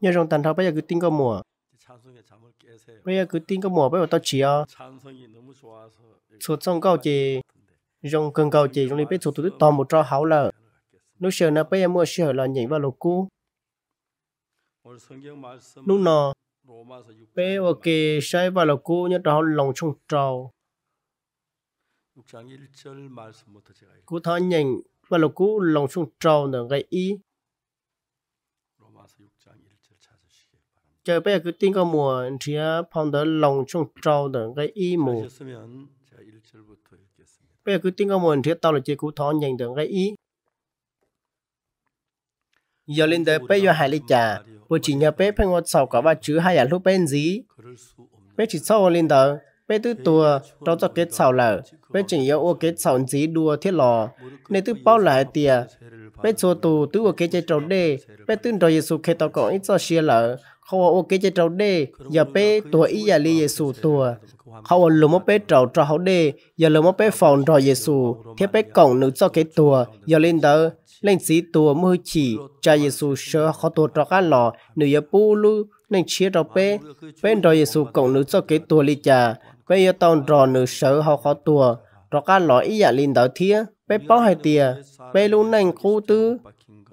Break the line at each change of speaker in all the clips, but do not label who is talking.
nhớ rằng tần thao bây giờ cứ tin có mùa
bây giờ cứ tin có mùa bây giờ tao chỉ à
sụt xong câu chị rong cần câu chị rong đi biết sụt tụi to một trò hảo lợ lúc sờ nè bây giờ mua sờ là nhảy vào lục cũ lúc nọ bây giờ kì sai vào lục cũ nhớ đó lòng trong trầu cú thọ nhảy vào lục cũ lòng trong trầu nữa cái ý giờ bây giờ cứ tin cái mùa thì phong đỡ lòng trong trâu đỡ cái y mù bây giờ cứ tin cái mùa thì tao là chỉ cú thọ nhận đỡ cái y giờ lên đỡ bây giờ hai lý trà bữa chỉ nhà bây phải ngồi sau cả ba chữ hai à lúc bên gì Bây chỉ sau lên đỡ bây tư tua đó cho kết sau là, bây chỉ yêu ô kết sau gì đua thiết lò nên tư bao lại tiền bé số tu tu ở cái chơi trâu đê bé tin rồi Giêsu khi tao còn ít cho xia lợ không ở cái chơi trâu đê giờ bé tuổi ý giờ li Giêsu tua không ở lùm bé trâu trâu hậu đê giờ lùm bé phòng rồi Giêsu thế bé còn nữ cho cái tua giờ lên đó lên sĩ tua mới chỉ cha Giêsu sợ khó tua trò cá lò nữ giờ bu lu nên chia trò bé bé rồi Giêsu còn nữ cho cái tua li cha bé giờ tao rồi nữ sợ họ khó tua trò cá lò ý giờ lên đó thiếc bé bao hai tia bé lu nành khu tư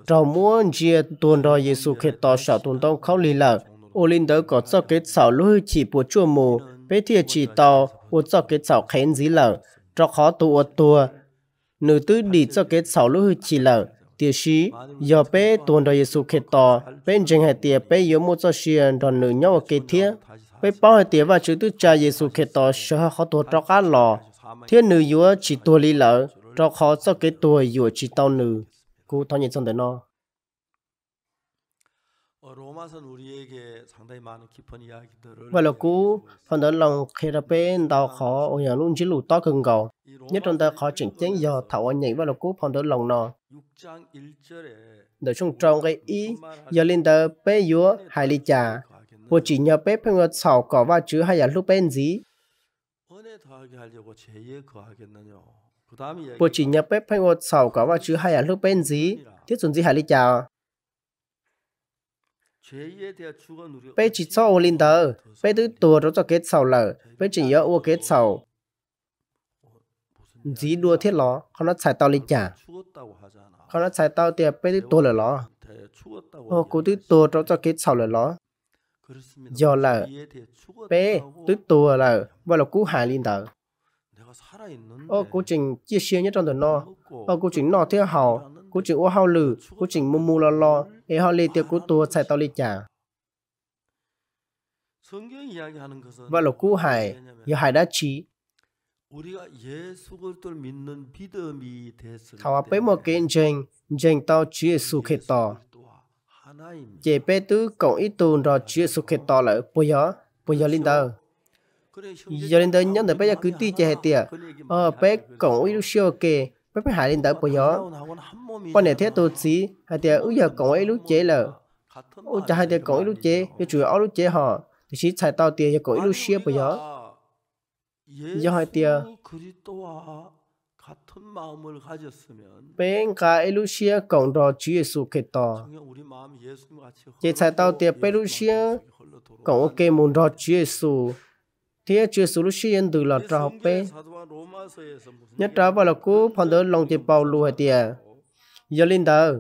trò mua chia tuần giê Giêsu khi tỏ sợ tuần tông khóc lì lợ ô linh đỡ có cho cái sảo lôi chỉ bùa chua mù bé tia chỉ tò ô cho cái sảo khén dí lợ trò khó tu ô tua nữ tư đi cho cái sảo lôi chỉ lợ tia sĩ giờ bé tuần giê Giêsu khi tỏ bé chẳng hai tia bé yếu mua cho xiên đòn nữ nhau cái thiết bé bao hai tia và chữ tư cha Giêsu khi tỏ sợ khó tu trò cá lò thiên nữ yếu chỉ tu lì lợ cho khó cho cái tuổi dụ chỉ tao nữ cô thao nhận xong đấy nó và là cú phần đó lòng khi ra bên đào khó ở nhà luôn chỉ lụt to cần gầu nhất trong ta khó chỉnh chén giờ thảo anh nhảy và là cú phần đó lòng nó để trong trong cái ý giờ lên tới bé yếu hai ly trà bộ chỉ nhờ bé phải ngờ sầu cỏ và chứ hai là lúc bên gì bộ chỉ nhập bếp phải ngột sầu có vào chứ hai ảnh à, lúc bên gì thiết chuẩn gì hải lý chào bé chỉ cho ô linh tờ bé tứ tùa đó cho kết sầu lở bé chỉ nhớ ô kết sầu dí đua thiết ló không nó xài tao linh trả không nó xài tao tiệp bé tứ tùa lở ló ô cô tứ tùa đó cho kết sầu lở ló giờ là bé tứ tùa lở bao là cú hải linh tờ ở cố trình chia sẻ nhất trong tuần no ở cố trình nọ theo hào cố trình ô hao lử cố trình mù mù lo lo e họ lê tiêu cố tua sai tao lê trả và lục cú hải như hải đã trí thảo áp bé một cái trình trình tao chúa giêsu khệ tỏ chế bé tứ cộng ít tuần rồi chúa giêsu khệ tỏ lại bây giờ bây giờ linh tao giờ lên tới nhân tới bây giờ cứ tùy chạy tiệt ờ bé cổng ít siêu kề bé phải hại lên tới của gió con này thế tổ chí hai tiệt ưu giờ cổng ít lúc chế là ôi chả hai tiệt cổng ít lúc chế cái chủ yếu lúc chế họ thì chỉ xài tao tiệt giờ cổng ít lúc siêu của gió à. giờ hai tiệt bên cả Elusia cộng đó Chúa Giêsu Kitô. Chỉ sai tao tiệp Elusia cộng ok muốn đó Chúa Giêsu thế chưa xử lý solution từ là trò học bé nhất trò vào là cú phong đỡ lòng thì bao lù hay tiề giờ lên tờ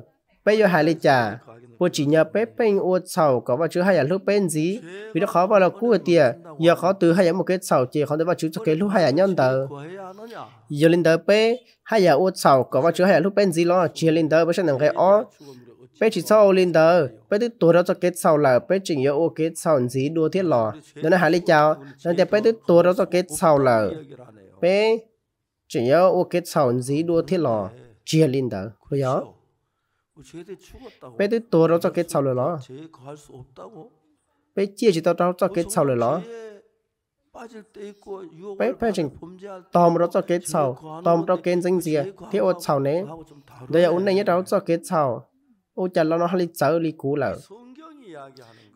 bây giờ hai lên trả bộ chỉ nhờ bé bên ô sầu có vào chữ hai là lúc bên gì vì nó khó vào là cú hay tiề giờ khó từ hai là một cái sầu chỉ khó tới vào chữ cho cái lúc hai là nhân tờ giờ lên tờ bé hai là ô sầu có vào chữ hai là lúc bên gì lo chỉ lên tờ bây giờ là cái ó bé chỉ sau lên tờ bé tức tuổi đó cho kết sau là bé chỉ nhớ ô kết sau gì đua thiết lò nên là hà lý chào nên thì bé tức tuổi đó cho kết sau là bé chỉ nhớ ô kết sau gì đua thiết lò chia lên tờ bây giờ
bé tức tuổi đó cho kết sau là nó
bé chia chỉ tao đó cho kết sau là nó bé bé chỉnh tòm đó cho kết sau tòm đó kết danh gì à? thì ô sau này đây là ổn này nhất đó cho kết sau ô chà lo nó hơi sợ li cú lợ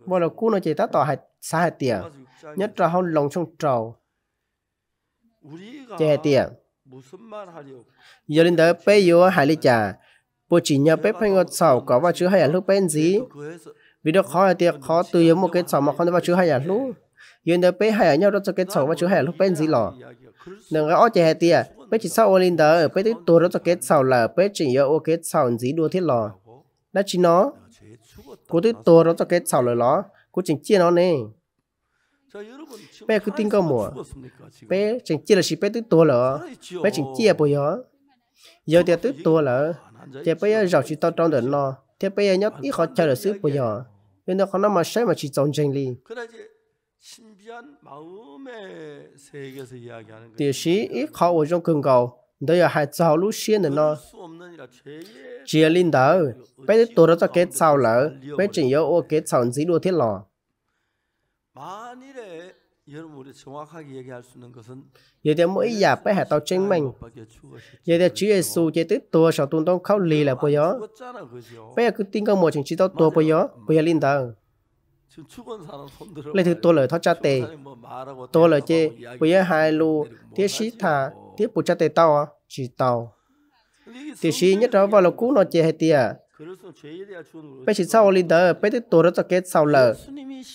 mỗi lần cú nó chỉ tát tỏ hạt xa hạt tiền nhất là hông lòng trong trầu chè tiền giờ đến tới bé yếu hải li trà bộ chỉ nhờ bé phanh ngọt sầu có vào chứa hay là lúc bé gì vì đó khó là tiền khó từ giống một cái sầu mà không vào chứa hay là lúc giờ tới bé hay ở à, nhau đó cho cái sầu vào chữ hay à, lúc bé gì lò đừng có chè tiền bé chỉ sau ô lên tới bé tới tuổi đó cho kết sầu là bé chỉ yếu ô kết sầu gì đua thiết lò đã chỉ nó cố tự tổ nó cho cái sảo lời nó cố chỉnh chia nó nè bé cứ tin câu mùa bé chỉnh chia là chỉ bé tự tổ lỡ bé chỉnh chia bồi giờ giờ thì tự tổ lỡ thì bây giờ giàu chỉ tao trong đợt nó thì bây giờ nhóc ít khó chờ được sức bồi giờ nên nó khó nó mà sai mà chỉ trồng chân li. thì sĩ ít khó ở trong cường cầu đây là hai cháu lúc xuyên là nó chia linh đó bây giờ tôi đã cho kết sau lỡ bây trình yếu ô kết sau gì đua thiết lò giờ thì mỗi giờ bây hạt tao chứng minh, giờ thì Chúa Giêsu giờ tới tôi sau tuần tao khóc lì là bây giờ bây giờ cứ tin câu một chứng chỉ tao tôi bây giờ bây giờ linh đó
lên thứ tô lời thoát cha tề
tô lời chê với hai lu tiết sĩ thả tiết bù cha tề tao à chỉ tàu tiết sĩ nhất đó vào lầu cũ nó chê hai tia bây chỉ sau lên đó bây tiếp tôi đó cho kết sau lờ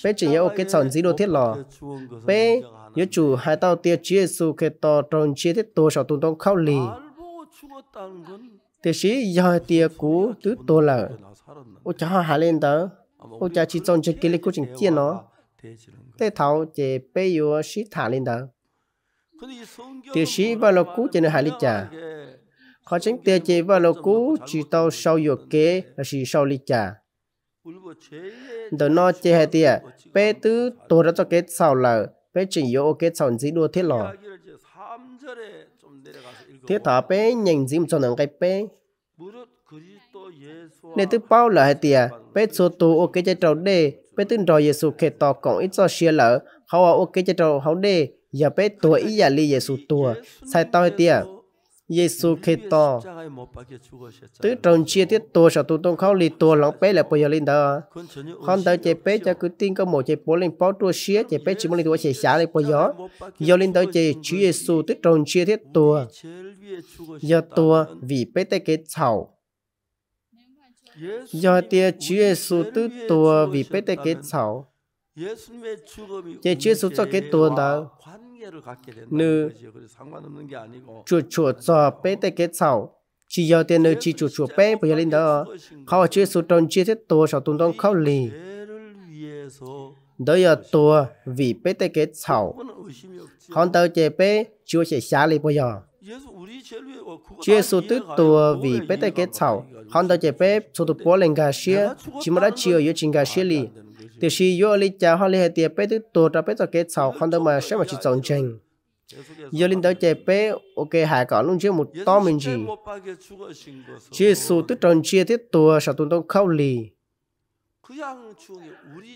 bây chỉ yêu kết sòn gì đồ thiết lò bây nhớ chủ hai tao tia chia su kết to tròn chia thiết tổ sọ tùng tông khâu lì tiết sĩ do tia cú thứ tổ lờ ô cháu hà lên đó ô cha chỉ trông chỉ cái lịch quá trình chia nó thế thảo chỉ bây giờ sĩ thả lên đó tiêu sĩ và lô cú chỉ nên hại lịch cha khó chính tiêu chỉ và lô cú chỉ tao sau giờ kế là sĩ sau lịch cha đó nó chỉ hai tia à, bé tứ tổ đã cho kế sau là bé chỉ yếu kế sau gì đua thiết lò thế thảo bé nhìn gì một cho nàng cái bé nên tức bao là hệ tìa, bé số tu ok chạy trâu đê, bé tức đòi Giêsu kể tỏ còn ít do xia lỡ, hầu ok chạy trâu hầu đê, giờ bé ý ít lì li Giêsu tua, sai tao hệ tìa. Giêsu kể tỏ, tức trồng chia tiết tua sợ tu tông khâu lì tua lòng bé là bây giờ linh đó. Không tới chạy bé cho cứ tin có một chạy bố lên bó tua xia, chạy bé chỉ muốn lên tua chạy xả lên bây giờ. Giờ linh tới chạy Chúa Giêsu tức trồng chia tiết tua, giờ tua vì bé tay cái chảo do tia Chúa Giêsu tứ tua vì bế tế kết sầu
Ye Chúa Giêsu cho kết tua đó nữ chủ
chủ cho bế tế kết sầu chỉ do tia nữ chỉ chủ chủ bế bây giờ linh đó họ Chúa Giêsu trong chia thế tua sau tung tung khâu lì đó là tua vì bế tế kết sầu không tới chế bế Chúa sẽ xả lì bây giờ Chúa Giêsu tứ tua vì bế tế kết sầu hon ta che pe so to po leng ga shia chi ma da chi yo ching ga shia li te shi yo li cha ha li he te pe tu to ta pe to ke chao hon ta ma she ma chi chong cheng giờ linh tới chạy ok hạ cả luôn chứ một to mình gì chỉ số tức tròn chia tiếp tua sao tụi tôi khâu lì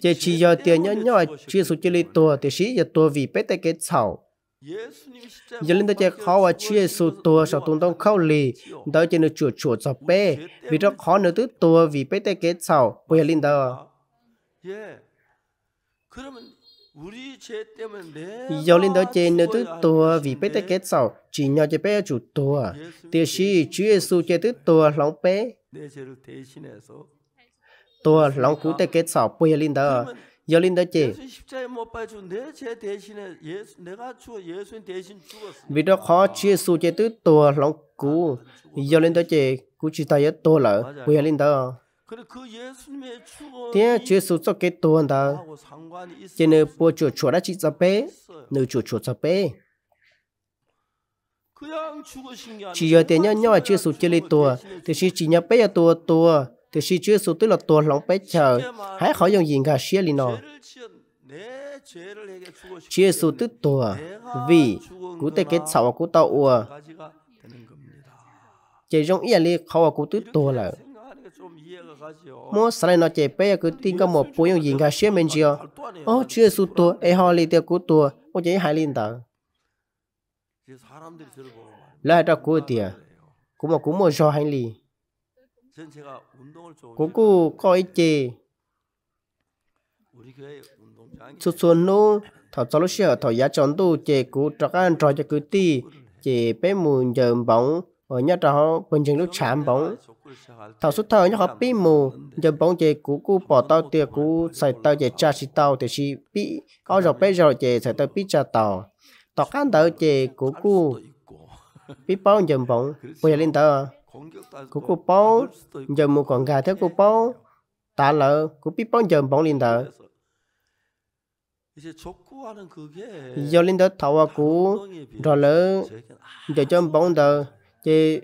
chỉ chỉ giờ tiền nhỏ nhỏ chỉ số chỉ lì tua thì chỉ giờ tua vì bé tay cái sầu giờ linh tới chơi khó và chia số tua sau tuần tông khâu lì đó chơi nó chuột chuột cho bé vì rất khó nữa thứ tua vì bé tay kết sau bây giờ linh đó giờ linh đó chơi nữa thứ tua vì bé tay kết sau chỉ nhờ chơi bé chuột tua tiêu sĩ chúa giêsu chơi tứ tua lòng bé tua lòng cú tay kết sau bây giờ linh đó Yolinda chỉ vì đó khó chia su chế tứ tua lòng cú Yolinda chỉ cú chỉ tay tua lỡ của Yolinda thế chia su cho cái tua đó cho nên bộ chủ chủ đã chỉ cho bé nữ chủ chủ cho bé chỉ giờ tiền nhau nhau chia su chơi lên tua thì chỉ chỉ nhau bé tua thì si chúa giêsu tức là tuần lòng bé chờ hãy khỏi dòng gì gà xia lì nọ chúa giêsu tức tùa vì cú tay kết sầu cú tàu ùa chỉ trong ý à là khâu à cú tức tùa là mua sai nó chỉ bé cứ tin có một bối dòng gì gà xia mình chưa ô chúa giêsu tùa ai họ lì tê cú tùa ô chỉ hai linh tờ là ra cú tìa cũng mà cũng mà cho hai linh của cụ coi chê số số nô thọ cho lúc xưa thọ giá chọn tu chê cụ trọc ăn trò cho cứ ti chê bé mù giờ bóng ở nhà trò bình thường lúc chạm bóng thọ số thọ nhớ họ bị mù giờ bóng chê cụ cụ bỏ tao tiệc cụ xài tao chê cha xì tao thì xì bị có rồi bé rồi chê xài tao bị cha tao tao ăn tao chê cụ cụ bị bao giờ bóng bây giờ lên tao của cô bóng giờ một con gà theo cô bóng ta lỡ của biết bón giờ bón lên tờ giờ lên tờ thầu của rồi lỡ giờ cho bón bóng tờ chị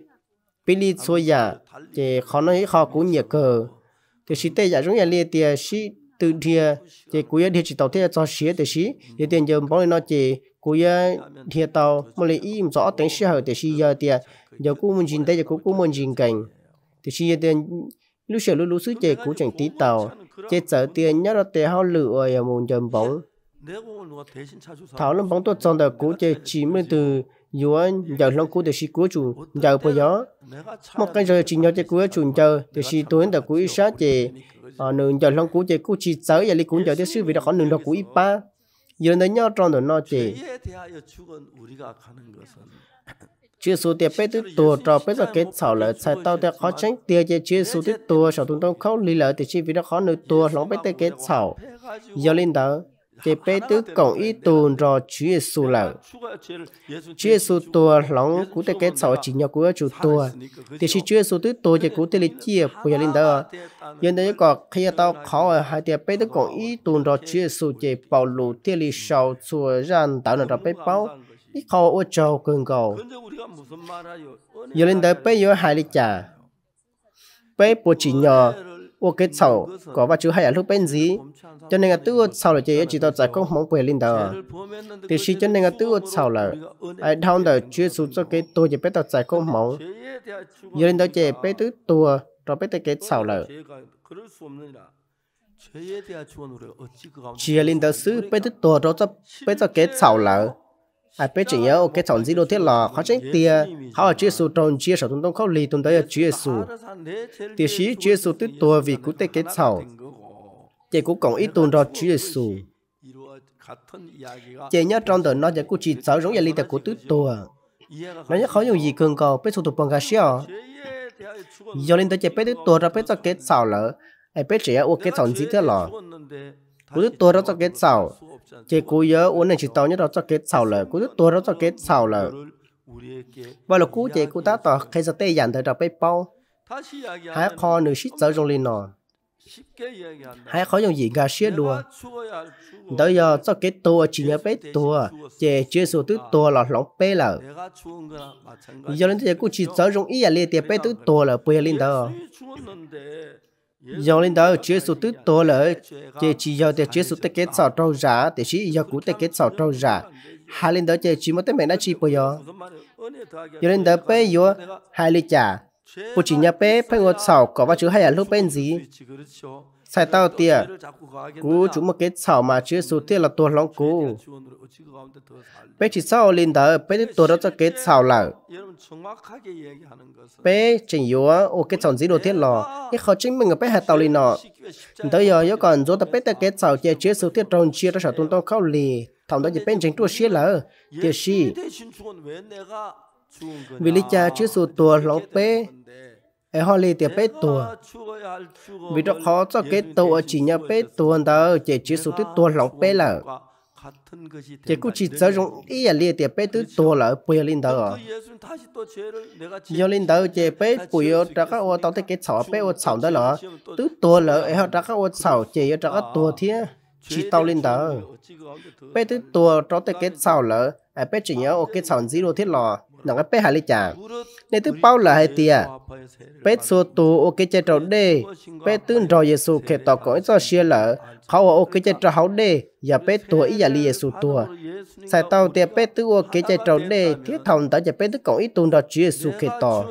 Billy xôi giả chị khó nói khó của nhiệt cờ thì sĩ tây giả giống như là tiền sĩ từ địa chị cuối địa chỉ tàu thế cho sĩ thì sĩ thì tiền giờ bón lên nó chị cô ya thia tàu mà lấy im rõ tiếng xe hở để xí giờ tia giờ cô muốn nhìn đây giờ cô cô muốn nhìn cảnh thì xí tiền lúc xưa lúc lúc xứ chạy cú chẳng tí tàu chơi sợ tiền nhớ là tiền hao lửa rồi muốn chầm bóng thảo lâm bóng tôi trong đời cú chạy chỉ mới từ yuan giờ long cô để xí cô chủ ờ, giờ bây giờ một cái rồi chỉ nhớ chạy cô chủ giờ để xí tối đời cô ít sát chạy à nương giờ long cô chơi cô chỉ sợ giờ đi cũng giờ để sư vị đó khó nương đó cô ít ba 有人要装的那些。Chúa số tiền bây giờ tổ trò bây giờ cái sổ lại, sai tao để khó tránh tiền cho chỉ số tiền tổ sở tụng tông khâu lý lợi thì chi vì nó khó nơi tổ lòng bây giờ cái thảo. Giờ lên đó thì Peter cổng ý tùn rồi Chúa Giêsu lở. Chúa Giêsu tua lòng cú tế kết sáu chỉ nhau cú chủ tua. Thì khi Chúa Giêsu tức tua thì cú tế lịch chia của nhà linh đó. Nhân đấy có khi tao khó ở hai tiệp Peter cổng ý tùn rồi Chúa Giêsu chỉ bảo lù tế lịch sau chúa rằng tạo nên rồi bế bao ít khó ô châu cường cầu. Nhà linh đó bây giờ hai lịch trả. Bây bộ chỉ nhỏ ô kết sầu có bà chú hay ở lúc bên gì cho nên là tư sầu là chỉ chỉ tao giải công mong quê lên đó thì khi cho nên là tư sầu là ai đau đời chưa xuống cho cái tôi chỉ biết tao giải công mong giờ lên đó chỉ biết tứ tua rồi biết tới cái sầu là
chỉ lên đó xứ
biết tứ tua rồi cho biết cho cái sầu là à bây chỉ nhớ ok chọn gì đâu tiên là khó tránh tia họ ở Chúa Giêsu trong chia Giêsu chúng tôi không lì chúng tôi ở Chúa Giêsu tia sĩ Chúa Giêsu tức tua vì cú tê kết chậu chỉ cũng còn ít tuần rồi Chúa Giêsu chỉ nhớ trong đời nó chỉ cũng chỉ cháu giống như lì tại cú tức tua nó nhớ khó dùng gì cường cầu bây giờ tụi bằng gà xíu do à. lên tới chỉ bây tức tua rồi bây giờ kết chậu lỡ ai bây giờ ok chọn gì thế lọ cú tức tua rồi cho kết chậu chế cú nhớ uốn này chỉ to nhất đó cho kết sau là cú rất to đó cho kết sau là và là cú chế cú ta tao khi giờ tây dàn thời đó bay bao hai kho nửa shit giờ trong liền nọ hai khó dùng gì gà xia đùa đó giờ cho kết tua chỉ nhớ bé tua à. chè chưa số tứ tua là lỏng bé là
giờ lên thì cũng
chỉ sợ trong ý là liệt tiệp bé tứ tua là bùi lên đó giờ lên đó chế số tứ tổ lỡ chế chỉ giờ để chế số tết kết sào trâu giả để chỉ giờ cũ tết kết sào trâu giả hai lên đó chế chỉ một tết mẹ đã chỉ bây giờ giờ lên đó bé yo hai ly trà bố chỉ nhà bé phải ngồi sào có ba chữ hai là lúc bên gì sai tao tia cú chúng mà kết chảo mà chưa số tia là tuột lòng cú bé chỉ sau lên đó bé tiếp tuột đó cho kết chảo là bé chỉnh yếu ô cái chọn gì đồ thiết lò cái khó chính mình ở bé hạt tàu lên nọ tới giờ yếu còn do ta bé ta kết chảo kia chưa số tia tròn chia ra sao tuần tao khâu lì thằng đó chỉ bé chỉnh tua xí là tia xí vì lý cha chưa số tuột lòng bé ai họ li tia pe tua
vì đó khó cho cái
tua chỉ nhà pe tua đó chỉ chỉ số thứ tua lòng pe là
chỉ cũng chỉ sử dụng, ý là
li tia pe thứ tua là bây linh đó
giờ linh đó
chỉ pe bây giờ đã các ô tao thấy cái sầu pe ô sầu đó là tứ tua là e ho đã các ô sầu à, chỉ đã các tua thế chỉ tao linh đó pe tứ tua tao tới cái sầu là ai à, pe chỉ nhớ ô cái sầu gì đó thiết lò nó cái bé hà lý chả nên tức bao là hai tia bé số tu ok chơi trò đê bé tương trò Giêsu kể tỏ cõi do xia lỡ khó ok chơi trò hậu đê và bé tuổi ý giả lý Giêsu tua sai tao tia bé tư ok chơi trò đê thiết thông tới giờ bé tức cõi ít tuôn đó Chúa Giêsu kể tỏ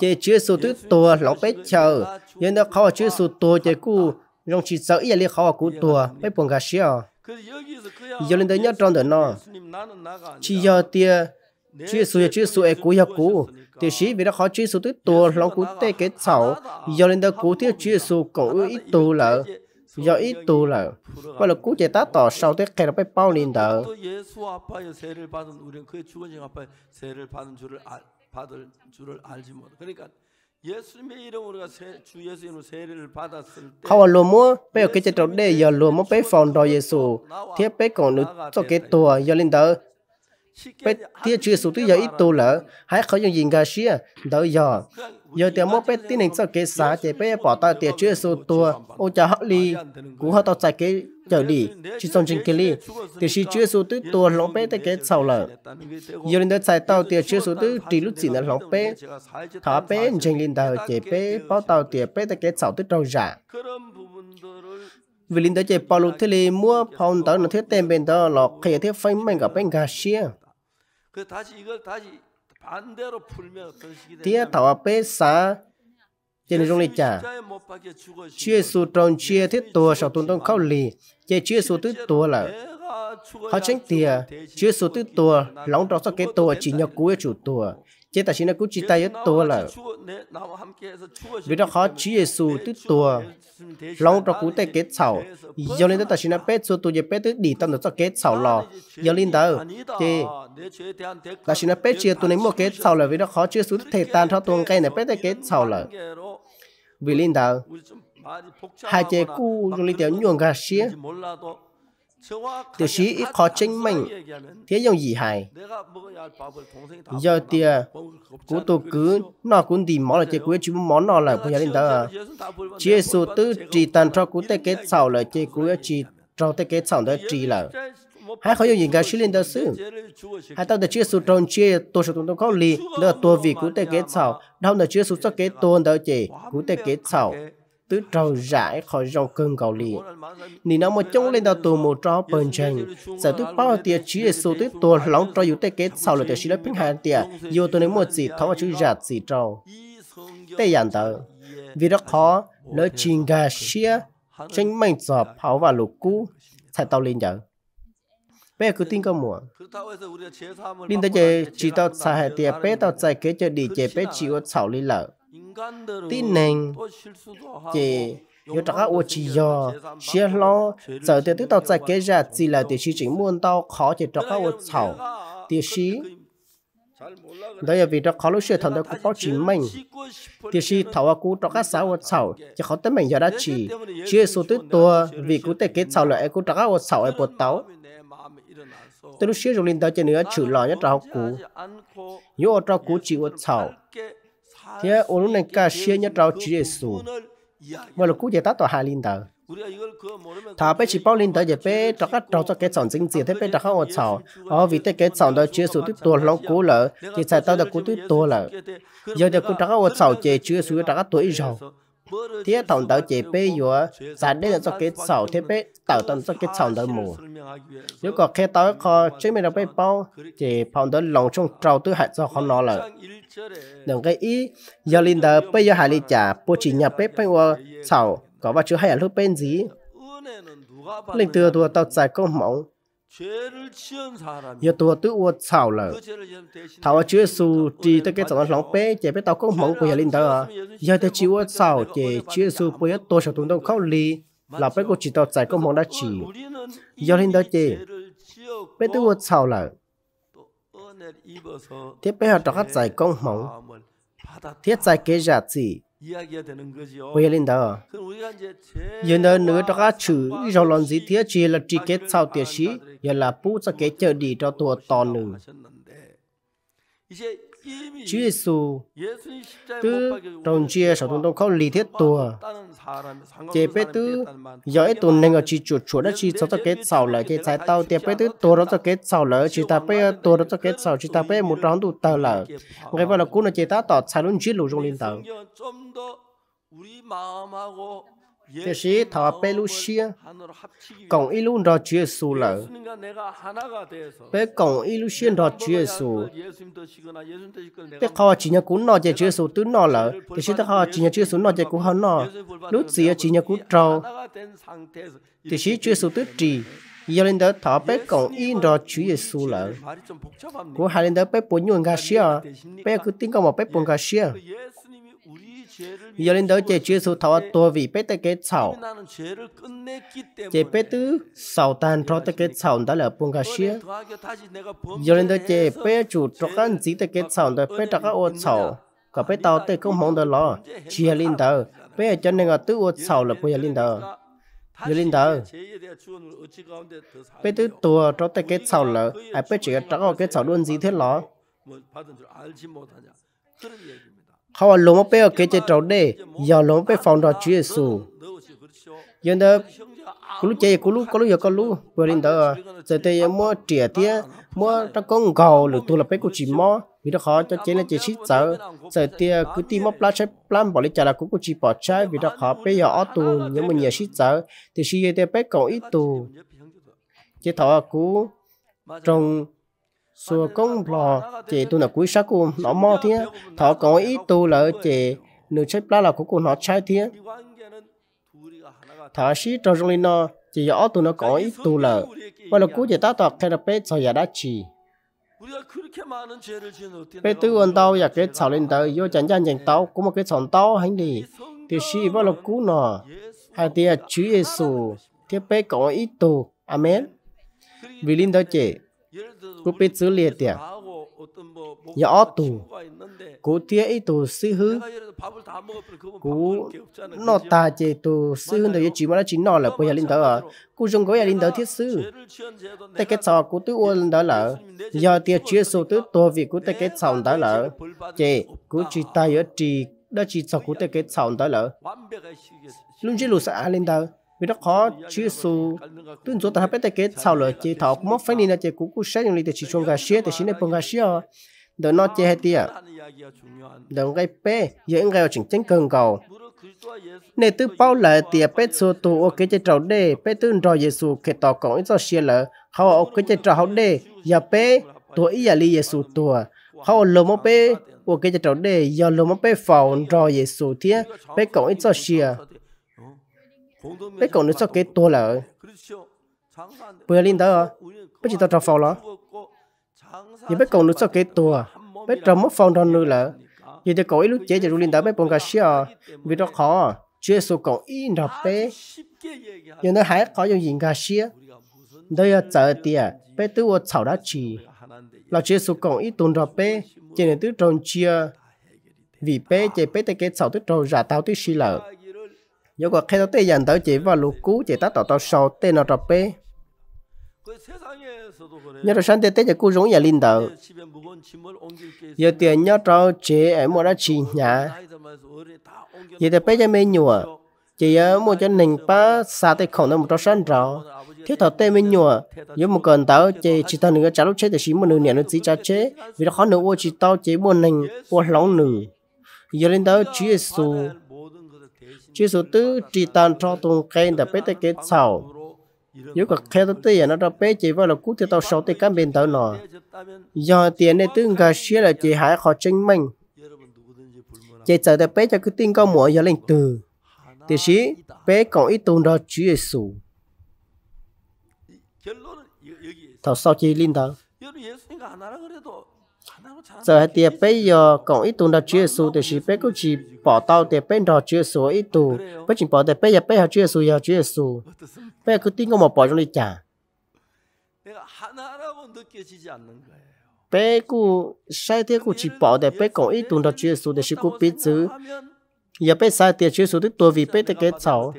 chơi Chúa Giêsu tức tua lão bé chờ nhưng nó khó Chúa Giêsu tua chơi cu trong chỉ sợ ý giả lý khó cú tua bé buồn gà xia giờ lên đây nhớ tròn tới nó chỉ giờ tia chỉ số chỉ số ấy cố giờ cú thì sĩ vì nó khó chỉ số tới tua lòng cú tê cái sầu giờ lên đây cố tia chỉ số cố ít tu lợ do ít tu lợ gọi là cố chạy tá tỏ sau tới cái nó phải bao liền đỡ
받은 받은 줄을 알지 못. 그러니까
không lo mua, bây giờ cái trận độ đây giờ lo mua bé phòng đòi Giêsu, thiết bé còn nữa cho cái tổ, giờ lên đó. Bé thế Chúa Giêsu tuy giờ ít tu lỡ, hãy khởi những gì cả xia, đó giờ giờ tiền mua bé tin hình sau kế xá chế bé bỏ ta tiền chưa số tua ô cha họ li cú họ tao chạy kế trở đi chỉ xong trên kia li thì chỉ chưa số tư tua lóng bé tới kế sau lở giờ lên tới chạy tao tiền chưa số tư chỉ lúc chỉ là lóng bé thả bé trên lên đầu chế bé bỏ tao tiền bé tới kế sau tư trâu giả vì linh tới chế bỏ lúc thế li mua phòng tao nó thiết tem bên đó lọ khề thiết phanh mạnh gặp bên gà xia tia thảo bê xa trên rung lì chả Chúa số tròn chia thiết tua sau tuần tông khâu lì chế Chúa số thứ tua là họ tránh tia Chúa số thứ tua lóng đó sau cái tua chỉ nhờ cuối chủ tua chế tài sinh ra cũng chỉ tay ít tua là vì đó khó chỉ Giêsu tức tua long trong cũng tay kết sầu do nên tài sinh ra bé số tua giờ bé tức đi tâm được cho kết sầu lò do nên đó thì tài sinh ra bé chia tua này một kết sầu là vì đó khó chỉ Giêsu thể tan thoát tuồng cây này bé tay kết sầu là vì nên đó hai chế cú rồi tiểu nhuận gà xía ít khó tranh mệnh thế dòng gì 하이 giờ tia cú tổ cứ nó cũng tìm món là chơi cuối chỉ món nó là của nhà linh ta chia số tư chỉ tàn cho cú tê kết sầu là chơi cuối chỉ trong tê kết sầu đó chỉ là hai khối gì cả xin linh đó sư hai tao đã chia số trong chia tổ số tổng có ly đó tổ vị cú tê kết sầu đâu là chia số cho kết tổ đó chơi cú tê kết sầu tứ trâu rải khỏi rau cơn gạo lì. Nì nó mà trong lên đào tù một trò bền chênh, giờ tứ bao tiệt chỉ để số tứ tù lòng trò yếu tế kết sau lời tiệt chỉ lấy bình hàn tiệt, dù tù nếu một gì thó chữ rạt gì trâu. Tê dàn tờ, vì đó khó, lỡ chinh gà xia, tranh mạnh giọp háo và lục cú, thải tao lên giờ. bé cứ tin cơ mùa
linh tới chơi chỉ tao xài tiệt bé tao
xài kế chơi đi chơi bé chỉ có xảo lý lợ tin nền chỉ yo trả ô chi yo xia lo giờ thì tôi tao giải kế ra chỉ là thì chỉ muốn tao khó chỉ trả ô chảo thì sĩ, đó là vì đó khó lúc xưa thằng đó cũng có chính mình thì sĩ thảo à cú cho các xã ô sầu chứ khó tới mình giờ đã chỉ chia số tới tua vì cú tới kết sầu lại cú cho các ô sầu ai bột táo tôi lúc xưa rồi lên đó chỉ nữa chửi lò nhất trao cú yo trao cú chỉ ô sầu thế ô lúc này cả xe nhất trao chỉ Giêsu mà lúc cũ giờ ta tỏ hai linh tờ thà bé chỉ bao linh tờ giờ bé cho các trâu cho cái sản chính diện thế bé cho các ô chảo ở vì thế cái sản đó Giêsu tiếp tua lâu cũ lợ thì sai tao đã cũ tiếp tua lợ giờ giờ cũng cho các ô chảo chơi Giêsu cho các tuổi giàu thế tổng đạo chế bê yếu, giả đây là do cái sầu thế bê, tạo tổng do cái sầu đầu mù. Nếu có khi tàu có chế mê đầu bê bao, thì phòng đó lòng trong trâu tư hại do không nó là Đồng cái ý, giờ linh đờ bây giờ hại lý trả, bố chỉ nhập bê bê yếu sầu, có vào chú hay ở lúc bên gì. Linh tựa thua tàu giải công mỏng, giờ tôi tự uất xảo là thảo chúa giêsu chỉ tới cái tàu lóng bé chạy biết tàu có mẫu của nhà linh đó giờ tôi chỉ uất xảo chỉ chúa giêsu bây giờ tôi sẽ tụng đâu khóc ly là bé cô chỉ tàu giải có mẫu đã chỉ giờ linh đó chỉ bé tự uất xảo là thế bé họ đọc hát giải công mẫu thiết giải kế giả gì
vì lên đó,
giờ nên nữa đó các chữ rồi lần gì thế chỉ là chỉ kết sau tiệt sĩ, giờ là bút cho cái chờ đi cho tua to nữa. Chúa Giêsu tư đồng chia sở tung tông khâu lý thiết tùa chế bế tư giỏi tuần nên ở chi chuột chuột đã chi cho ta kết sau lại chế trái tao tiệp bế tư tùa đó cho kết sau lại chỉ ta bế tùa đó cho kết sau chỉ ta bế một trăm tụ tờ lại ngay vào là cú là chế ta tỏ sai luôn chi lù trong linh tờ thế thế thế cổng cổng chỉ chỉ chỉ lúc gì 这是他被路线，讲一路到结束了。被讲一路线到结束，这靠几年古那就结束都那了，这是他靠几年结束那就古好那，路只要几年古招，这是结束都低。giờ lên đó thọ bé còn yên đó chú giê xu lợ của hai lên đó bé bốn nhuận gà xia bé cứ tiếng con một bé bốn gà xia giờ lên tới chế chưa số thảo tua vì bé tay kết sầu chế bé tứ sầu tan tro tay kết sầu đã là buông cả xia giờ lên tới chế bé chủ cho cái gì tay kết sầu đó bé cho cái ô sầu cả bé tàu tay không mong được lo chia lên tới bé cho nên là tứ ô sầu là bây giờ lên tới giờ lên tới bé tứ tua cho tay kết sầu là ai bé chỉ cho cái sầu luôn gì thế lo họ lỗ một bé ở kế chế trâu đê giờ lỗ một bé phòng đó chúa giêsu giờ đó cú lúc chơi cú lúc có lúc giờ có lúc vừa đến đó giờ tây mua trẻ tía mua trong con gầu lửa tu là bé của chỉ mò vì nó khó cho chế là chế shit sợ giờ tía cứ tìm móc lá trái plan bỏ lấy trả là cú của chỉ bỏ trái vì nó khó bé giờ ở tù nhưng mà nhiều shit sợ thì shit tía bé còn ít tù chế thọ cú trong sùa công lò chị tu là cuối sắc cô nó mo thế thọ có ý tu là chị nửa chết lá là của cô nó trái thế à, thọ sĩ trò trong linh nó chị rõ tu nó có ý tu là và là cú chị ta tọt khai đập bếp rồi đã chỉ bếp tư ôn tao và cái xào lên tới vô chẳng gian chẳng tao cũng một cái sòn tao hành đi thì sĩ và là cứu nó hay thì chúa Giêsu thiết bếp có ý tu amen vì linh đó chị cú bị xử liệt tiệt nhỏ tù cú tia ít tù sư hư cú nó ta chế tù sư hư đời chỉ mà nó chính nó là của gia linh đó à cú dùng của gia linh đó thiết sư tại cái trò cú tự uôn đó là giờ tia chưa số tự tổ việc cú tại cái trò đó là chế cú chỉ ta ở chỉ đó chỉ sau cú tại cái trò đó là luôn chỉ lùi xa linh đó vì đó khó chia số tuyên số ta hấp kết sau lời chỉ thọ cũng mất phải nên là chỉ cũ cũ sẽ những lý từ chỉ trong gà xía từ chỉ này bông gà xía đó nó chỉ hết tiệt đó cái pe giờ anh gào chỉnh chỉnh cần cầu nên từ bao lời tiệt pe số tu ok chế trầu đê pe từ rồi Giêsu kể tỏ cổng ít do xía lỡ họ ok chế trầu hậu đê giờ pe tuổi ít giờ li Giêsu tuổi họ lỡ mốc pe ok chế trầu đê giờ lỡ mốc pe phào rồi Giêsu thiệt pe cổng ít do xía với cậu nữa cho cái tua là Bởi lên đó Bây chỉ tao trò phòng đó Vì bây cậu nữa cho cái tua à? Bây trầm mất phòng đó nữa là Vì tao cậu ấy lúc chế cho lên đó bây bọn gà xia, à? Vì đó khó à? chưa số cậu ý nọ bê Nhưng nó hãy có dùng gì gà xia, Đó là chợ tìa Bây tư vô chảo đã chỉ, Là chưa số cậu ý tồn đó bê Chỉ nên tư trông chia Vì bê chế bê tế kế chảo tư trông giả tao tư xì lợi yo qua khi tao tê dần tao chỉ vào lũ cú chỉ tao tao tao sâu tên nó tập bê nhớ rồi sáng tê tê giờ cú rúng nhà linh đạo giờ tiền nhớ trâu chế ở một đã chỉ nhà giờ tê bây giờ mấy nhùa chỉ giờ mua cho nền ba xa tê khổng nó một trâu sáng trâu thế thọ tê mấy nhùa giờ một cần tao chỉ chỉ tao nửa trả lúc chế thì chỉ một nửa nhà nó chỉ trả chế vì nó khó nửa ô chỉ tao chỉ một nền ô lóng nửa giờ lên tao chỉ số chỉ số tứ trị tàn cho tôn cây đã biết tới cái sau, nếu cả khe tới tư nó ra bé chỉ vào là cú thì tao sau tới các bên tao nọ do tiền này tương gà xía là chỉ hại khó chứng minh, chỉ sợ tới bé cho cứ tin câu mũi giờ lên từ thì xí bé còn ít tôn đó chúa giêsu tao sau chỉ linh tao giờ tiệp bây giờ còn ít tuần đã chia số thì chỉ bây cũng chỉ bỏ tao tiệp bên đó chia số ít tu bây chỉ bỏ tiệp bây giờ bây giờ chia số giờ chia số bây cứ tin không mà bỏ trong đi trả bây cũ sai tiệp cứ chỉ bỏ tiệp bây còn ít tuần đã chia số thì chỉ cũng biết chữ, giờ bây sai tiệp chia số thì tôi vì bây tiệp cái cháu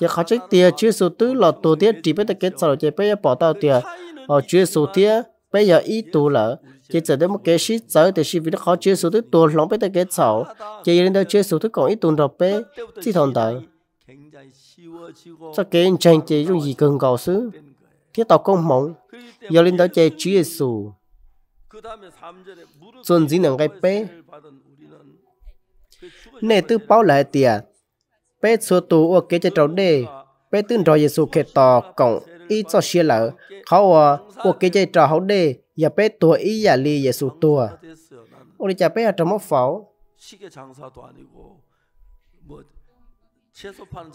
giờ khó trách tiệp chia số tứ là tôi tiệp chỉ bây tiệp cái cháu giờ bây giờ bỏ tao tiệp ở chia số tiệp bây giờ ít tu lỡ chỉ chờ đến một cái sĩ cháu để sĩ vì nó khó chế số thứ tuần lòng bé tới cái cháu chỉ đến đâu chế số thứ còn ít tuần đầu bé chỉ thằng đỡ sao cái anh chàng chỉ dùng gì cần cầu xứ thiết tạo công mộng giờ lên đó chế chúa giêsu chuẩn gì nàng cái bé nè tư báo lại tiệt bé số tù ở cái chế trâu đê bé tư rồi giờ giêsu kẹt tò cổng ít cho xia lỡ khó ở ở cái chế trâu hậu đê อย่าเป้ตัวอีอย่าลีอย่าสูตัวโอริจ่าเป้อาจจะมอเฝ้า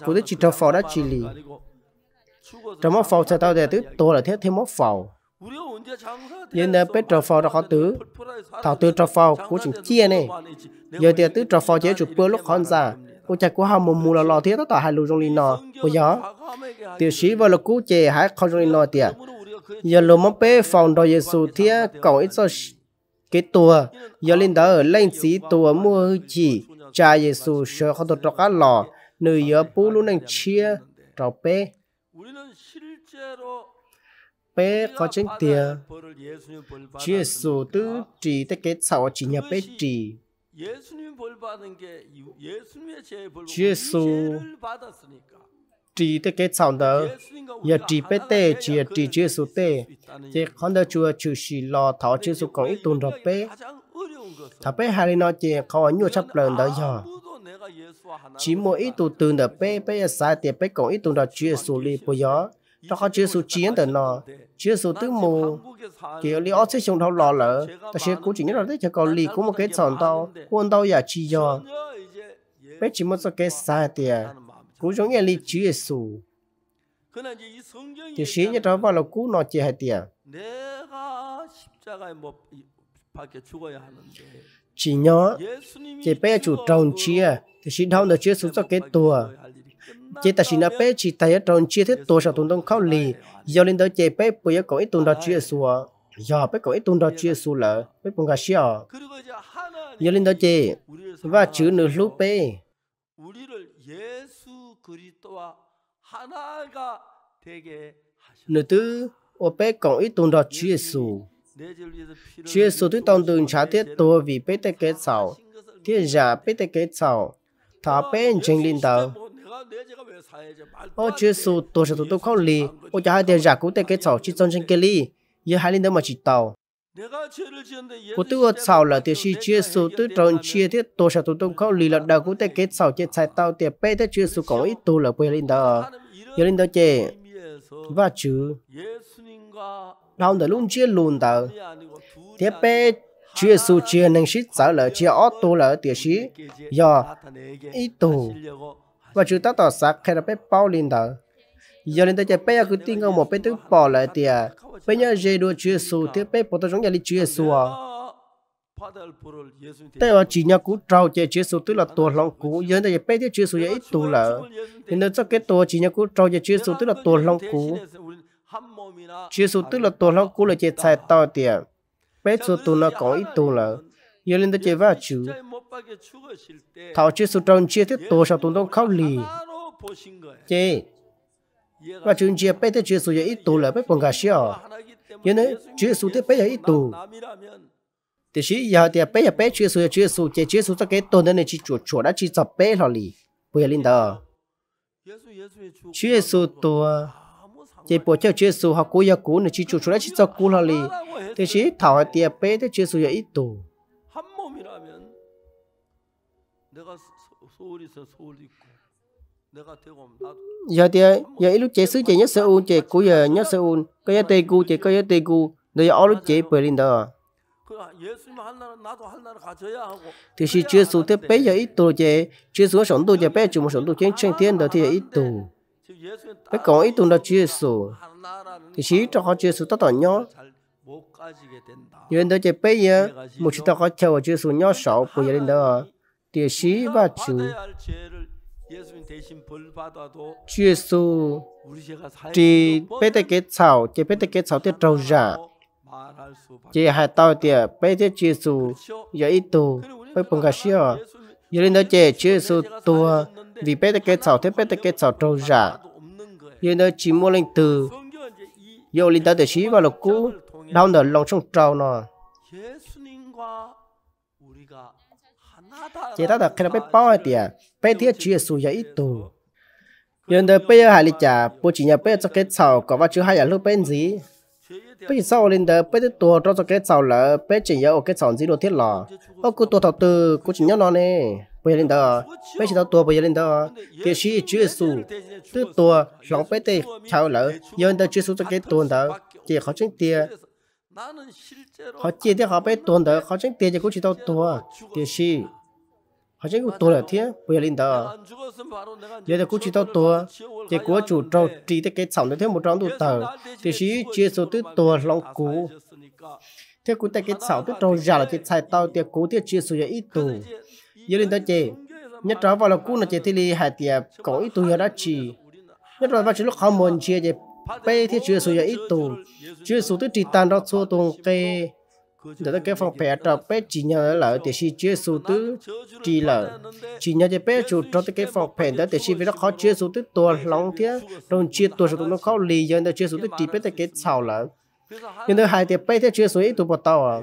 กูได้จิตเฝ้าได้จิลี
จะมอเฝ้าจะเต่าแต่ตื้อตัวละเท่เท่มอเฝ้า giờ nè bé trò phò nó khó tứ thảo tứ trò phò của chúng chia này giờ thì tứ trò phò chế chụp bơ lúc khó ra cô chạy của hàm mù mù là lò thiết tất cả hai lù trong lì nọ của gió tiểu sĩ vào là cú chè hai không trong lì nọ tiệt giờ lô mong bê phòng đồ Giêsu thia cổng ít cho cái tùa giờ lên đó ở lên xí tùa mua hư chỉ cha Giêsu sợ không được trọc lò nữ giờ bú luôn anh chia trò bê bê có chính tiền Giêsu tư chỉ tất cái sau chỉ nhà bê chỉ Giêsu trì tế kế sau đó giờ trì bê tê chỉ trì chưa số tê thì con đó chưa chữ xì lò thọ chưa số còn ít tuần rồi bê thà bê hai nó chỉ có nhiều chấp lần đó giờ chỉ mỗi ít tuần tuần đó bê bê sai tiền bê còn ít tuần đó chưa số lý bây giờ cho họ chưa số chiến từ nó chưa số tứ mù kiểu lý ót sẽ dùng thâu lò lỡ ta sẽ cố chỉnh là thế cho còn li cũng một cái sòn đó, quân tao giả chi giờ bê chỉ một số cái sai tiền cú giống như lý chúa Giêsu thì sĩ như đó vào là cú nó chỉ hai tiền chỉ nhớ chỉ bé chủ trồng chia thì sĩ đau được chia xuống cho cái tùa chỉ ta sĩ nạp bé chỉ tay trồng chia thế tùa sao tụng đông khâu lì giờ lên đó chế bé bây giờ còn ít tụng đó chia xuống giờ bé còn ít tụng đó chia xuống lỡ bé bùng gà xíu giờ lên đó chế và chữ nửa lúc bé Nữ tư, ô bế còn ít tôn đọc Chúa Giêsu. Chúa Giêsu tuy tông đường trả tiết tôi vì bế tế kế sau, thiết giả bế tế kế sau, thả bế anh chênh linh tàu. Ô Chúa Giêsu tôi sẽ tụi tôi khó lì, ô chả hai tiền giả cũng tế kết sau chỉ trong chân kế lì, giờ hai linh tàu mà chỉ tàu. Cô tư ột sau là tiêu sĩ chia số tư tròn chia thiết tổ sở tổ tông khâu lì lợn đầu cũng tay kết sau chết sai tao tiệp Pe thế chia số có ít tu là quê linh đó. Yêu linh đó chê. Và chứ. Nào đã luôn chia luôn đó. Tiệp Pe chia số chia năng sĩ giáo là chia ớt tu là tiêu sĩ. Giờ ít tu. Và chứ ta tỏ sắc khai ra bê bao linh đó giờ nên ta chạy bây giờ cứ tin ngon một bé tức bỏ lại thì à, bây giờ dễ đua chúa giêsu à. thế bé bỏ tao giống nhà lý chúa giêsu à tại ở chỉ nhà cũ trâu chạy chúa giêsu tức là tổ lòng cũ giờ nên ta chạy bé thế chúa giêsu ít tù là nên nó cho cái tổ chỉ nhà cũ trâu chạy chúa giêsu tức là tổ lòng cũ chúa giêsu tức là tổ lòng cũ là chạy chạy tao thì à bé chúa nó có ít tù là giờ nên ta chạy vào chú thảo chúa giêsu trong chia thế tổ sao tụi nó khóc lì chị và chúng chia bây giờ chia số ít tù là bây bằng gà xia nhớ nữa chia số thế bây ít tù thì chỉ giờ thì bây giờ bây chia số chia số chỉ chia số cho cái tồn nên chỉ chuột chuột đã chỉ tập bây rồi lì bây giờ linh đó chia số tù chỉ bỏ theo chia số học cố giờ cố nên chỉ chuột chuột đã chỉ tập cố rồi lì thì chỉ thảo thì bây giờ chia số ít tù
내가 서, 울이 있고
giờ thì giờ ít lúc chế sứ chế nhất Seoul chế cuối giờ nhất Seoul cái nhất Daegu chế cái tê cu rồi giờ lúc chế Berlin đó thì khi chưa xuống thế bây giờ ít tổ chế chưa xuống sống tổ chế bây giờ chỉ sống tổ chế trên thiên đó thì ít tổ bây còn ít tổ là chưa xuống thì chỉ cho họ chưa xuống tất cả nhau
nhưng đó chế bây giờ một chút ta có
chờ chưa xuống nhau sáu bây giờ lên đó thì chỉ và chú Chúa Giêsu chỉ bé tay cái chảo chỉ bé tay cái chảo tiết trâu giả chỉ hai tao tiệt bé tiết Chúa Giêsu giờ ít tu bé bùng cả xíu giờ lên đó chỉ Chúa Giêsu tua vì bé tay cái chảo thế bé tay cái chảo trâu giả giờ đó chỉ mua lên từ giờ lên đó để xí vào lục cũ đau nở lòng trong trâu nọ chỉ ta đã khai nó bé bao tiệt bé thiết chia sù ya ít tù nhưng đời bây giờ hai lý trả bố chỉ nhà bây giờ cái sầu có vào chứ hai là lúc bên gì bây giờ sau lên đời bây giờ tua cho cho cái sầu là bây chỉ nhà cái sầu gì đồ thiết lò ô cô tua thầu tư cô chỉ nhớ nó nè bây giờ lên đời bây giờ tua bây giờ lên đời thì chỉ chia sù tư tua lòng bây giờ sầu lỡ nhưng đời chia sù cho cái tuần đó chỉ khó chính tiền họ chia thì họ bây tuần đó khó chính tiền thì cô chỉ tao tua thì chỉ họ chỉ có là thế bây giờ linh dạ vâng, tờ dạ vâng, giờ cũng chỉ tao tua chỉ của chủ trâu chỉ tới cái sòng thế một trong tụ tờ thì số tứ tua long cú thế cũng tại cái sòng tứ là cái sai tao tiệc thì li đã chỉ nhất rồi vào chỉ lúc họ muốn chia chị bây thì chia số giờ ít tù chia số tứ chỉ tan đó số tuồng cây đó là cái phòng bé trò bé chỉ nhớ là để khi chia số tư chỉ là chỉ nhớ cho bé chủ trong cái phòng bé đó để khi với nó khó chia số tư tua lòng thế trong chia tua số nó khó lì giờ nó chia số tư chỉ bé tới cái sau là nhưng nó hai thì bé thế chia số ít tụ bọt tàu à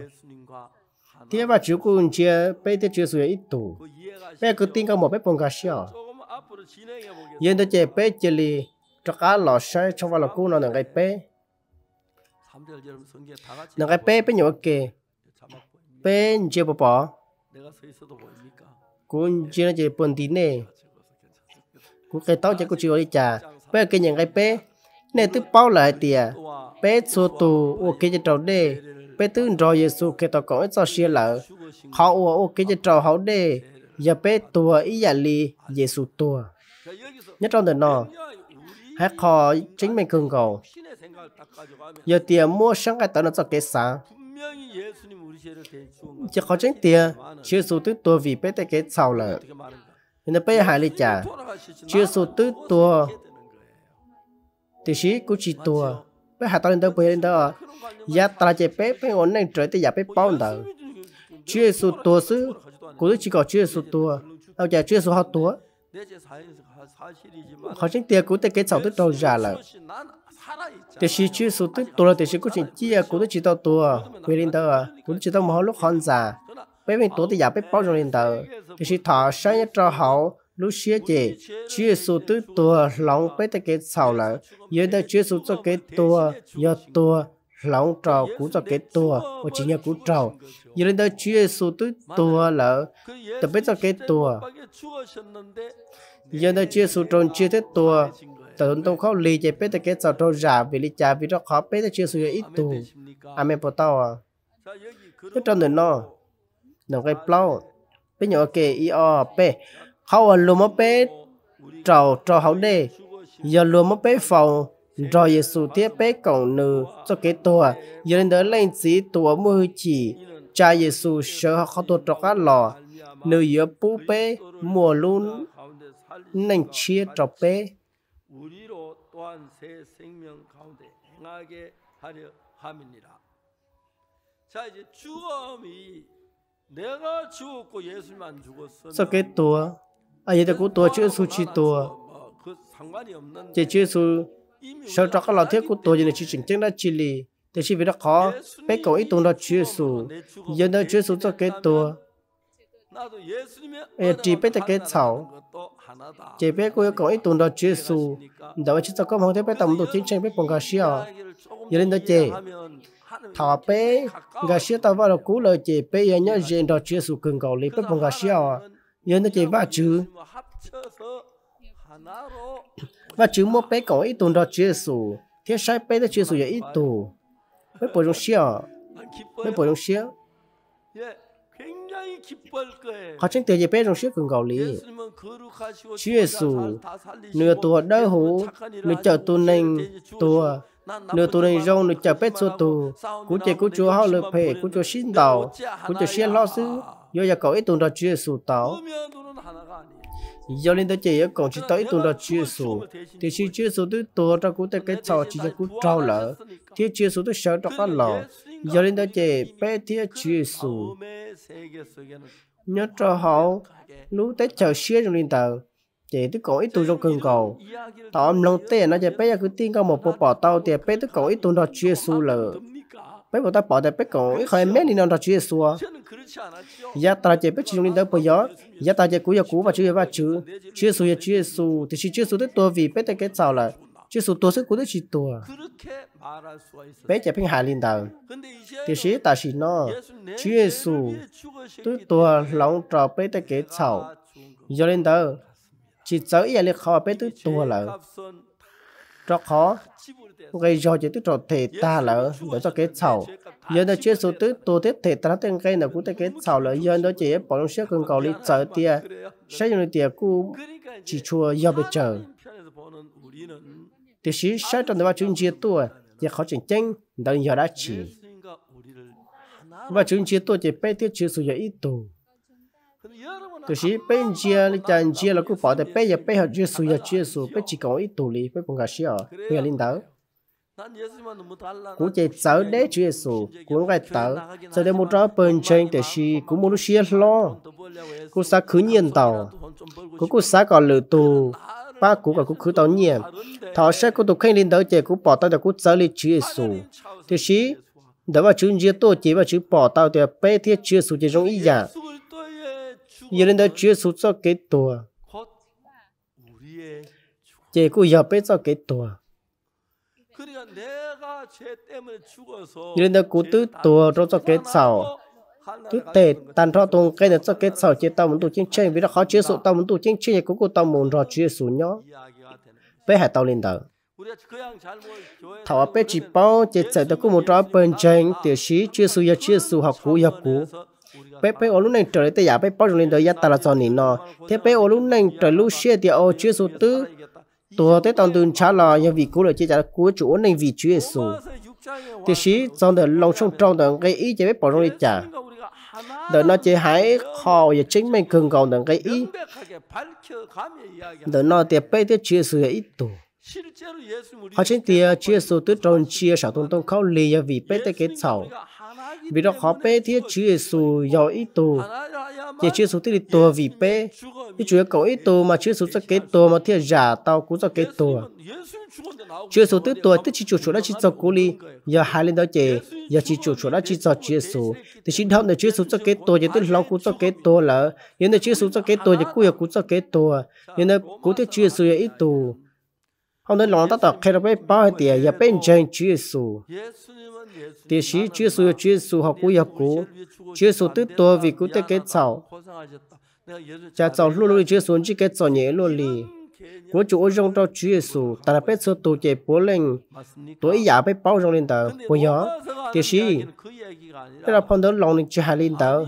thế mà chú cũng chia bé thế chia số ít tụ bé cứ tin cái một bé bông gà xíu nhưng nó chơi bé chơi lì cho cá lò sai trong vào lò cua nó là cái bé
cái
bên 빼 빼냐 어깨 chưa 이제 봐봐 cũng chưa nói chuyện buồn tí nè cũng cái tao chắc có chưa đi trả bây giờ cái những cái bé nè tức bao lại tìa bé số tù ok cho chân trâu đê bé tức rồi giờ số cái tao có ít xia lợ họ ô ô ok cho trâu họ đê giờ bé tùa ý giả li giờ số tùa nhất trong đời nọ hát khó chính mình cường cầu giờ tiền mua sáng cái tao nó cho cái sáng chỉ khó chính tiền chưa số tư tua vì bé tay cái sau là nên bé hải lý trả chưa số tư tua thì sĩ cú chỉ tua bé hải tao lên đâu bé lên đâu giá ta chỉ bé bé ổn nên trời tới giá bé bao đâu chưa số tua xứ cũng chỉ có chưa số tua đâu chả chưa số họ tua họ chính tiền cũng tới cái sau tức đâu ra là để chỉ chữ số tới tôi là để chỉ cũng chuyện chia cũng tới chỉ tao tôi quên linh tao cũng chỉ tao mà lúc hòn già bây mình tôi thì giả biết bao rồi linh tao để chỉ thọ sáng nhất cho hậu lúc xưa chị chữ số tới tôi lòng bây tới cái sau là giờ tới chữ số cho cái tôi giờ tôi lòng trò cú cho cái tua và chỉ nhà cú trò giờ lên tới chúa giêsu tới tua là tập biết cho cái tua giờ đây chia sụt tròn chia thế tua tớ tông khóc lì chạy bế tớ kế sao trâu giả vì lì chả vì nó khó bế tớ chia số ít tù à mẹ bố tao à cái tròn đến nó nó cái plau bế nhỏ kê y o bế khó à lùm mà bế trầu trầu hậu đề giờ lùm mà bế phòng rồi Giêsu thiết bế cổng nữ cho cái tua giờ đến đó lên chỉ tua mưu chỉ cha Giêsu sợ họ khó tua trọc cá lò nữ giờ bú bế mùa luôn nành chia trọc bê. Sau cái tùa, à vậy thì của tùa chữ su chi tùa, chỉ chữ su, sau trọc các lọ thiết của tùa thì chỉ chỉnh đã chi lì, thì chỉ vì nó khó, bé cầu ít tùa nó chữ su, giờ nó chữ su cho cái tùa, chỉ chỉ biết biết cái 에 디베테게 차오 제베 có 거이 돈다 예수 나와 đồ 검 홍대 베 담도 진행 베 봉가 시어 예린다 제 thọ bé gà xia tao vào cú lời chị bé ya nhớ gen đó chia sụ cường cầu lấy bé bằng gà xia à nhớ nó chị ba chữ và chữ một bé cầu ít tuần đó chia sụ thế sai bé đó chia sụ ya ít tù bé bổ sung xia bé bổ sung xia Họ tranh tuyệt dịp trong sức cường gạo lý. Chúa giê Giêsu, nửa tùa đỡ hủ, nửa chở tù nành tùa, nửa tù nành rong, nửa chở bếp xô tù. Cú chế cú chúa hào lực phê, cú chúa xin tàu, cú chúa xin lo sư, do giờ cậu ít tùn ra Chúa giê Giêsu tàu. Do linh tới chỉ ở cổng chỉ tới tùn đó Chúa Giêsu, thì Chúa Giêsu tôi tùa ra cũng tới cái trò chỉ cho cú trao lỡ, thì Chúa Giêsu tôi sợ trong các lò bé 제 베티아 sù nhớ cho họ lúc tới chờ xia trong linh tàu chỉ tức cổ ít tu trong cường cầu tao âm lòng tiền nó chỉ bé giờ cứ tin có một bộ bỏ tàu, thì bé tức cổ ít tu nó chia sù lờ bé giờ ta bỏ thì bé cổ ít khỏi mấy nên nó chia su giờ ta chỉ biết trong linh tàu bây giờ giờ ta chỉ cú giờ cú và chữ và chữ chia su giờ chia su thì chỉ chia su tới tôi vì bé tới kết sao lại chỉ chỉ số tôi à. bé nó, 주소 도서 고도 지도 배제 bé 할린다 대시 sau, 너 주예수 đâu, chỉ 배대 개草 이절인다 지저 bé 가 배도 또라 cho khó gây do chỉ tức trò thể ta là để cho cái sau, giờ nó chưa số tức tổ tiết thể ta tên cây là cũng tên cái sau là giờ đó chỉ bỏ trong xe cần cầu lý chờ tia sẽ dùng tia cu chỉ chua do bây chờ thì sĩ sai trong đó chúng chia tua thì khó chỉnh chênh đang giờ đã chỉ và chúng chia tua chỉ bé tiết chưa sử dụng ít tù thì sĩ bé chia là chàng chia là cũng phải để bé giờ bé họ chưa sử dụng chưa sử bé chỉ còn ít tu lý bé bằng cả sĩ ở người linh đạo cũng chỉ sợ đế Chúa Giêsu cũng cái tớ sợ đế một trò bên trên để si cũng muốn xia lo cũng sa khứ nhiên tàu cũng cũng sa còn lự tù ba cú cả cú cứ tao nhỉ thọ sẽ có tục khen lên đó chơi cú bỏ tao cho cú giáo lý chúa giêsu thứ xí đó vào chúa giêsu tôi chỉ và chúa bỏ tao thì bé thiết chúa giêsu chỉ trong ý giả giờ lên đó chúa giêsu cho cái tùa chơi cú giờ bé cho cái tùa giờ lên đó cú tứ tùa trong cho cái sầu tu tệ tan rõ tung cái cho cái sau chế tao muốn tụ chiến chơi vì nó khó chứa số tao muốn tụ chiến chơi cũng của tao muốn rõ chứa số nhó bé hạt tao lên đầu thảo bé chỉ bao chế chạy tao cũng muốn rõ bên trên tiểu sĩ chứa số ya chứa số học cũ học cũ bé bé ô lúc này trời tới giả bé bao lên đầu ya ta là do nỉ nọ thế bé ô lúc này trời lúc xe thì ô chứa số tứ tổ tế tông tuần trả là nhà vị cũ là chế trả của chủ nên vì chứa giêsu tiểu sĩ trong đời lòng sông trong đời cái ý chế bé bỏ trong đi trả để nó chỉ hãy khó và chính mình cường cầu đến cái ý. Để nó tiệp bê tiết chia sự ít tù. Họ chính tiệp chia sự tuyết trôn chia sở tôn tôn khâu lì vì bê tiết kết sầu. Vì đó khó bê tiết chia sự giàu ít tù. Chỉ chia sự tiết tù vì bê. chủ yếu cầu ít tù mà chia sự cho kết tù mà thiệt giả tao cũng cho kết tù chưa số tư tuổi tức chỉ chủ chủ đã chỉ cho cố li giờ hai lên đó chè giờ chỉ chủ chủ đã chỉ cho Chúa số thì chính thông là Chúa số cho kế tổ giờ tức lâu cũng cho kế tổ là nhưng là Chúa số cho kế tổ giờ cũng giờ cũng cho kế tổ nhưng là cũng thế Chúa số giờ ít tổ hôm nay lòng ta tạo khai ra bé bao tiền giờ bên trên Chúa số thì chỉ Chúa số giờ Chúa số học cũng giờ cũng Chúa số tư tuổi vì cũng thế kế cháu cha cháu luôn luôn Chúa số chỉ kế cháu nhẹ luôn liền của chủ rong trong Chúa Giêsu ta đã biết số tổ chế bố lên tuổi già biết bao rong lên tờ của gió thì sĩ tức là phong đó lòng lên chưa hà lên tờ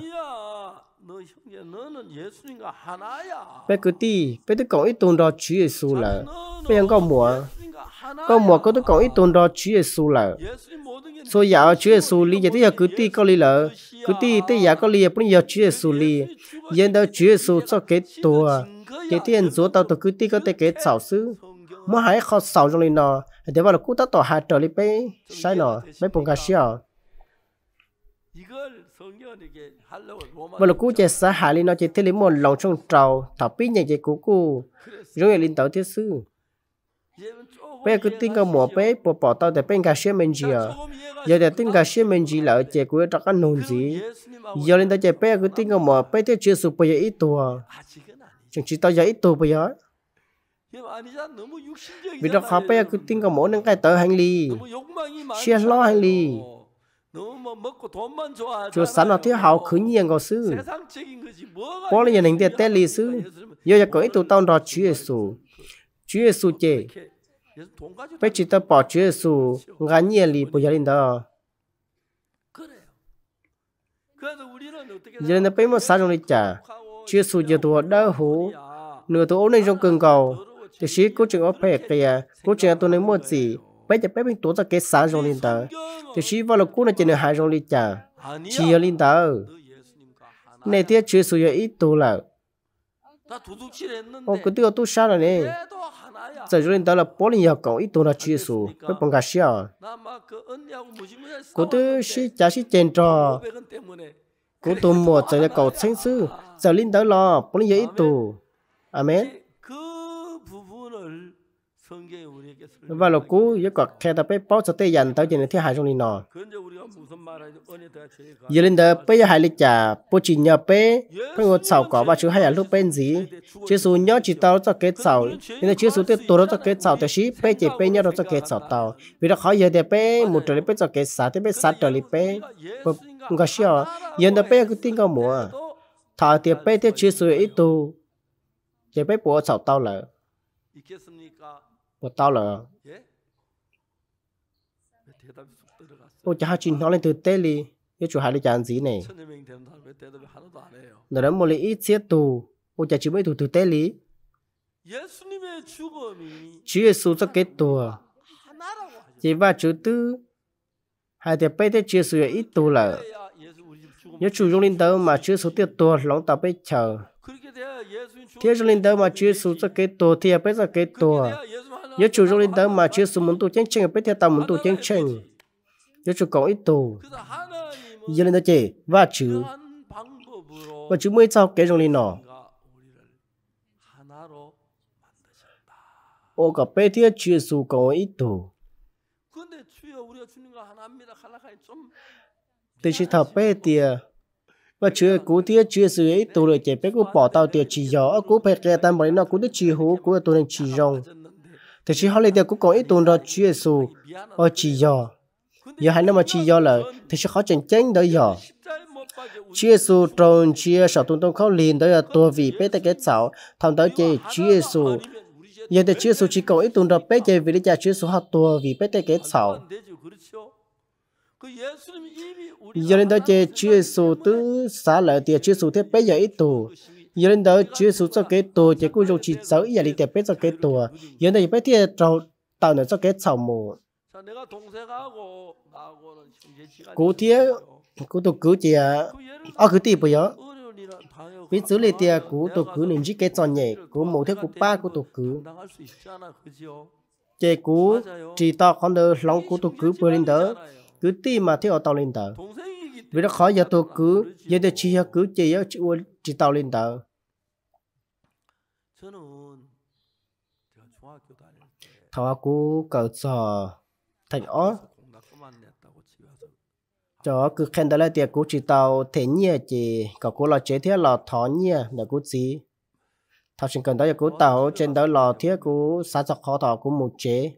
bé cứ đi bé tôi còn ít tôn đó Chúa Giêsu là bé ยัง có mùa có mùa có tôi còn ít tôn đó Chúa Giêsu là số già Chúa Giêsu lý giờ tôi giờ cứ đi có lý lợ cứ đi tôi giờ có lý giờ bây giờ Chúa Giêsu lý giờ đó Chúa Giêsu cho cái tua để tiền số tàu tàu cứ tí có thể kết sáu sư mua hai khó sáu trong linh nọ để vào là cú tao tỏ hai trở lên bê sai nọ mấy bông cà xíu và là cú chơi xa hạ linh nó chỉ thấy lý một lòng trong trầu thảo bí nhảy chơi cú cú rồi linh tàu thiết sư bây cứ tin cái mùa bé bỏ bỏ tao để bên cà xíu mình gì à giờ để tin cà xíu mình gì là chơi cú cho cái nôn gì giờ linh tàu chơi bé cứ tin cái mùa bé thiết chưa sụp bây giờ ít tuổi chẳng chỉ tao giấy tù bây giờ vì đó khó bây giờ cứ tin có mỗi nâng cái tờ hành lý chia lo hành lý chúa sẵn là thiếu hậu khứ nhiên gọi sư có là nhận hình tiền tên lý sư giờ giờ có ít tụ tao đó chúa Giêsu chúa Giêsu chê bây chỉ tao bỏ chúa Giêsu ngã nhiên lý bây giờ lên đó giờ là bây mà sao rồi chả chia sụ giờ tuổi đã hủ nửa tuổi ôn trong cường cầu thì chỉ cố chừng ốp hẹp kìa cố chừng tôi nên mua gì bây giờ bây mình tuổi ra cái xã rong lên tờ thì chỉ vào là cố là chỉ nửa hai rong lên chờ chỉ ở lên tờ này tiếc chia sụ giờ ít tuổi là ô cứ tiêu tu sao rồi nè giờ chúng ta là bỏ lên nhà cậu ít tuổi là chia sụ với bằng xí, xia à. cố tiêu sĩ cha sĩ chèn trò cú tu mùa trở ra cầu sinh sư giờ linh tới lo bốn giới dễ tù amen và lúc cú yếu quạt khe ta bé bao giờ tây dành tới chuyện thiên hải trong linh nọ giờ linh tới bây giờ hải lịch trả bố chỉ nhờ bé phải ngồi sầu có và chú hai là lúc bên gì chứ số nhớ chỉ tao cho kết sầu nên là chứ số tiếp tổ cho kết sầu tới ship bé chỉ bé nhớ cho kết sầu tao vì đó khó giờ để bé một trời lại cho kết sầu thì bé sát trời lại nga xia yen da pe ku tin ka mo tha ti pe te chi su ít tu ye pe po sao tao la po tao la ô cha chín nó lên từ tê li ye chủ hai li chán gì này nó đang một li ít chết tu ô cha chỉ mới tu từ tê li Chúa Giêsu cho kết tùa chỉ ba chữ tư hai tiệp bây thế chia sẻ ít tu là Nhớ chủ dung linh tớ mà chưa số tiệt tùa lòng tạo bế chờ. Thế dung linh tớ mà chưa số cho kế tùa thì bế ra kế tùa. Nhớ chủ dung linh tớ mà chưa số muốn tù chánh chánh bế theo tạo muốn tù chánh chánh. Nhớ chủ có ít tù. Giờ linh tớ chỉ và chữ. Và chữ mới sao kế dung linh nọ. Ô cả bế theo chưa số có ít tù.
근데 주여 우리가 주는
거 và chưa cú tia chưa sự ấy tôi lại chạy bé cú bỏ tàu tiệt chỉ gió cú phải kẹt tam bởi nó cú đứt chỉ hú cú tôi đang chỉ rong thì chỉ họ lấy tiệt cú còn ít tụ đó chưa sự ở chỉ gió giờ hai năm mà chỉ gió lại thì sẽ khó chỉnh chân đỡ giờ chia su tròn chia sợ tôi tông khó liền đó là tua vì bé tay cái sáu thằng tới chơi chia su giờ thì chia su chỉ còn ít tụng đó bé chơi vì để chơi chia su họ tua vì bé tay cái sáu giờ đến đó chơi chưa số tứ xả lợi tiền chưa số thế bây giờ ít tù giờ đến đó chưa số cho cái tù chỉ cũng dùng chỉ sáu giờ đi tiền bây giờ cái tù giờ này bây giờ trâu tạo nữa cho cái sầu mù cú thế cú tụ cú chỉ ở cứ tiền bây giờ vì xử lý tiền cú tụ cú nên chỉ cái tròn nhẹ cú mù thế cú ba cú tụ cú chơi cú chỉ to con đỡ lòng cú tụ cú bơi lên đó cứ ti mà thì ở tàu lên tờ vì nó khó giờ tôi cứ giờ tôi chỉ cứ chỉ chỉ chỉ tàu lên tờ thảo cú cậu sò thành ó cho cứ khen đó là tiệc cú chỉ tàu thế nhẹ chỉ có cú là chế thiết là thó nhẹ là cú gì thảo chỉ cần đó là cú tàu trên đó là thiết cú sát sọc khó thảo cú một chế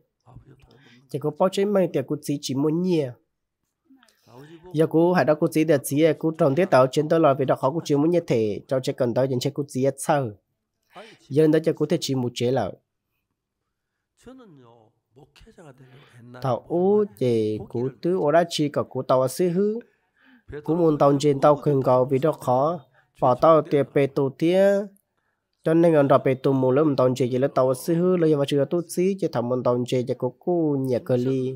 chỉ cú bao chế mấy tiệc cú gì chỉ muốn nhẹ giờ cú hãy đó cú chỉ để chỉ cú trồng tiết tạo trên đó là vì đó khó cú chịu muốn như thế cho chế cần tới những chế cú chỉ sau giờ đó cho cú thể chỉ một chế là thảo ô chế cú tứ ô đã chỉ cả cú tàu sư hư cú muốn tàu trên tàu khuyên cầu vì đó khó bỏ tàu tiệp bê tù tía cho nên người đọc bê tù mù lớp tàu chế chỉ là tàu sư hư lấy vào chưa tu sĩ chế thầm muốn tàu chế chế cú cú nhà cơ ly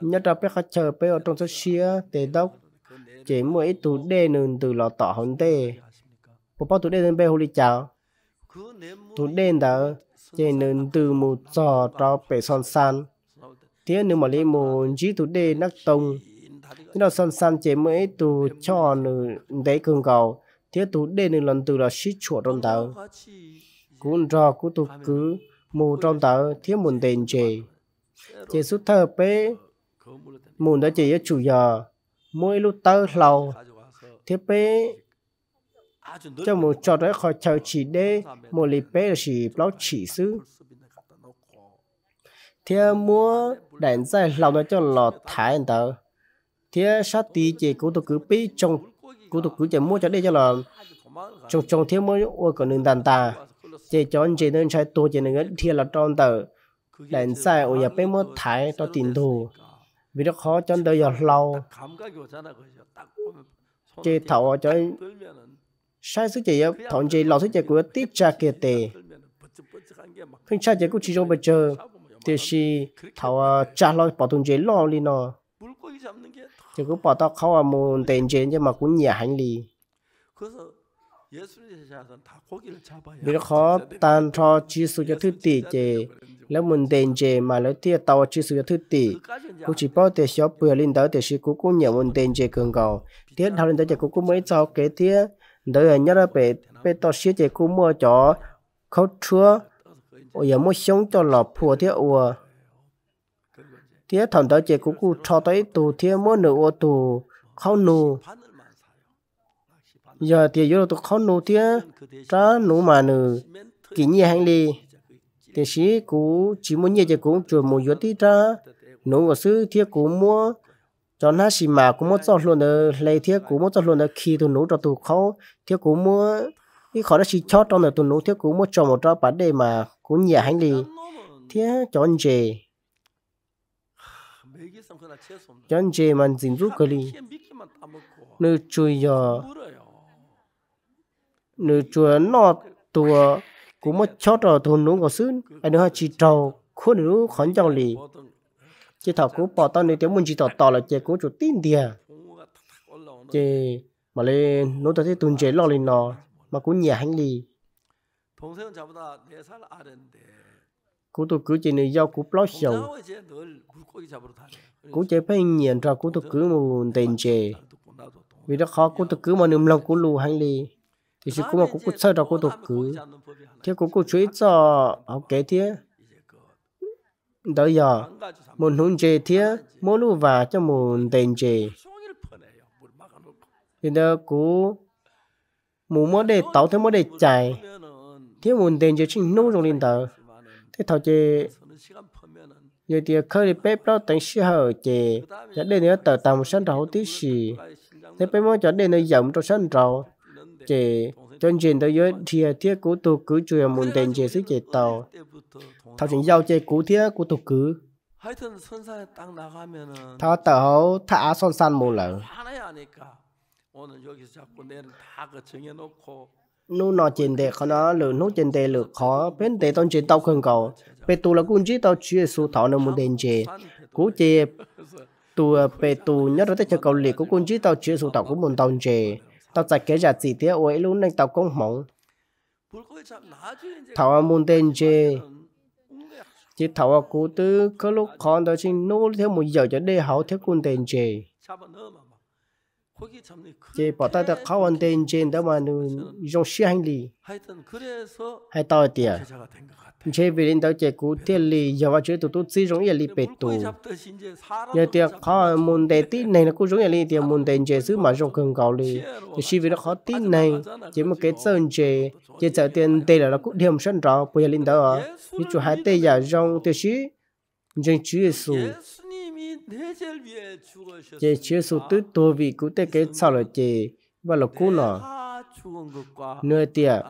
nhất là phải khó chờ bé ở trong số xia tê đốc chỉ mua ít tủ đê nương từ lò tỏ hồn tê bộ bao tủ đê nương bé hồ đi chào tủ đê đó chỉ nên từ một giò cho bé son san thế nương mà lấy một chỉ tủ đê nắc tông thế là son san chỉ mua ít tủ cho nương đấy cường cầu thế tủ đê nương lần từ là xích chuột trong tàu cũng do cũng tục cứ mù trong tàu thiếu một tiền chơi chỉ xuất thơ bê mùn đó chỉ chủ giờ mỗi lúc tơ ờ, lầu thế bê à, cho một trò đó khỏi chờ chỉ đê một lì bê là chỉ blog chỉ sư thế mua đánh giải lầu nó cho lọt thái anh tờ thế sát tí chỉ cũng tục cứ bê trong cũng tục cứ chỉ mua cho đây cho là trong trong thiếu mua ô còn nương đàn ta chỉ cho anh chị nên sai tôi chỉ nên cái thiên là trong tờ lệnh sai ở nhập bên mất thái to tin đồ vì nó khó cho đời giờ lâu
chế thảo cho
sai sức chế thọn chế lâu sức chế của tít tra kia tề khi cha chế cũng chỉ trong bây giờ thì si thảo à, cha lo bảo tồn chế lo đi nó chế cũng bảo tao khâu à muốn tiền chế nhưng mà cũng nhà hành lý vì nó khó tan cho chỉ số cho thứ tỷ chế แล้วมันเดนเจมาแล้วที่ตาวชื่อสุยทุติกูจีป้อเตชอบเปลือลินเตอร์เตชิกูกูเนี่ยมันเดนเจเกิงเก่าเทียนทาวลินเตอร์เจกูกูไม่เจ้าเกเทียเดี๋ยวเนี่ยเราไปไปต่อเชื่อเจกูมัวจ่อเขาเชื่อโอ้ยมั่วชงจ่อหลอบผัวเทียอัวเทียทำเตอร์เจกูกูชอตัวตูเทียมั่วหนูอัวตูเขาหนู giờ thì vô tụ khó nụ tía trá nụ mà nụ kỹ nhi hành li thì sĩ cũ chỉ muốn nhẹ cho cũng chuẩn một yếu tí ra nó có sự thiết cũ mua cho nó xì mà cũng mất chọn luôn nữa lấy thiết cũ mất chọn luôn nữa khi tụi nấu cho tụi khó thiết cũ mua cái khó đó chỉ cho trong là tụi nấu thiết cũ mua cho một cho bản đề mà cũng nhẹ hành đi thiết cho anh chị cho anh chị mà dính rút cái gì nữ chui giờ nữ chui nó tụi cũng mất chót rồi thôn nú có sướng anh nói chỉ trầu khôn nú khẩn trọng lì chỉ thảo cú bỏ tao nên tiếng muốn chỉ tỏ tỏ là chị cố chủ tin đi à chị mà lên nú tao thấy tuần chế lo lên nó mà cú nhà hành lì cú tôi cứ chỉ này do cú plot sầu cú chế phải nhận ra cú tôi cứ một tiền chế vì đó khó cú tôi cứ mà nương lòng cú lù hành lì thì sự cú mà cú cú sợ ra cú tôi cứ thế cũng có chuối cho học kế thế đó giờ muốn hôn chế thế mỗi lúc và cho muốn tiền chế thì đó cũng muốn mỗi để tạo thế mỗi để chạy thế muốn tiền chế chính nông trong điện tờ thế thảo chế giờ thì khơi đi bếp đó tính sĩ hở chế dẫn đến nữa tờ tàu một sân rau tí xì thế bếp mỗi chỗ đến nơi dậm trong sân rau chế chân trên tới dưới thì thiết cú tổ cứ chùa muốn tên chế sức chế tàu thảo chính giao chế cú thiết cú tổ cứ thảo tàu thả son san mù lở nu nó trên đề khó nó lửa nút trên đề lửa khó bên đề tôn trên tàu khương cầu bên tu là cung chí tàu chia số thảo nó muốn tên chế cú chế tu về tu nhất đó tới cho cầu liệt của cung chí tàu chia số tàu của muốn tàu chế tao chạy kế giả chỉ tiếc ấy luôn nên tao cũng mong thảo muốn tên chê chỉ thảo cú tư có lúc còn tao xin nô theo một giờ cho để hậu theo quân tên chê chỉ bỏ tay tao khó ăn tên chê đó mà nó dùng xe hành lý
hay tao tiệt
chế về đến đạo chế cú tiền lì giờ vào chế tụ tụ chỉ giống như lì bể tụ giờ tiền khó môn đề tí này là cú giống như lì tiền môn đề chế xứ mà trong cường cầu lì thì chỉ vì nó khó tí này chỉ một cái sơn chế chế trở tiền tê là nó cũng điểm sân rõ bây giờ lên đó như chủ hai tê giờ trong tiêu chí dân chúa Giêsu chế chúa Giêsu tứ tổ vị cú tê cái sau là chế và là cú nó, nơi tiền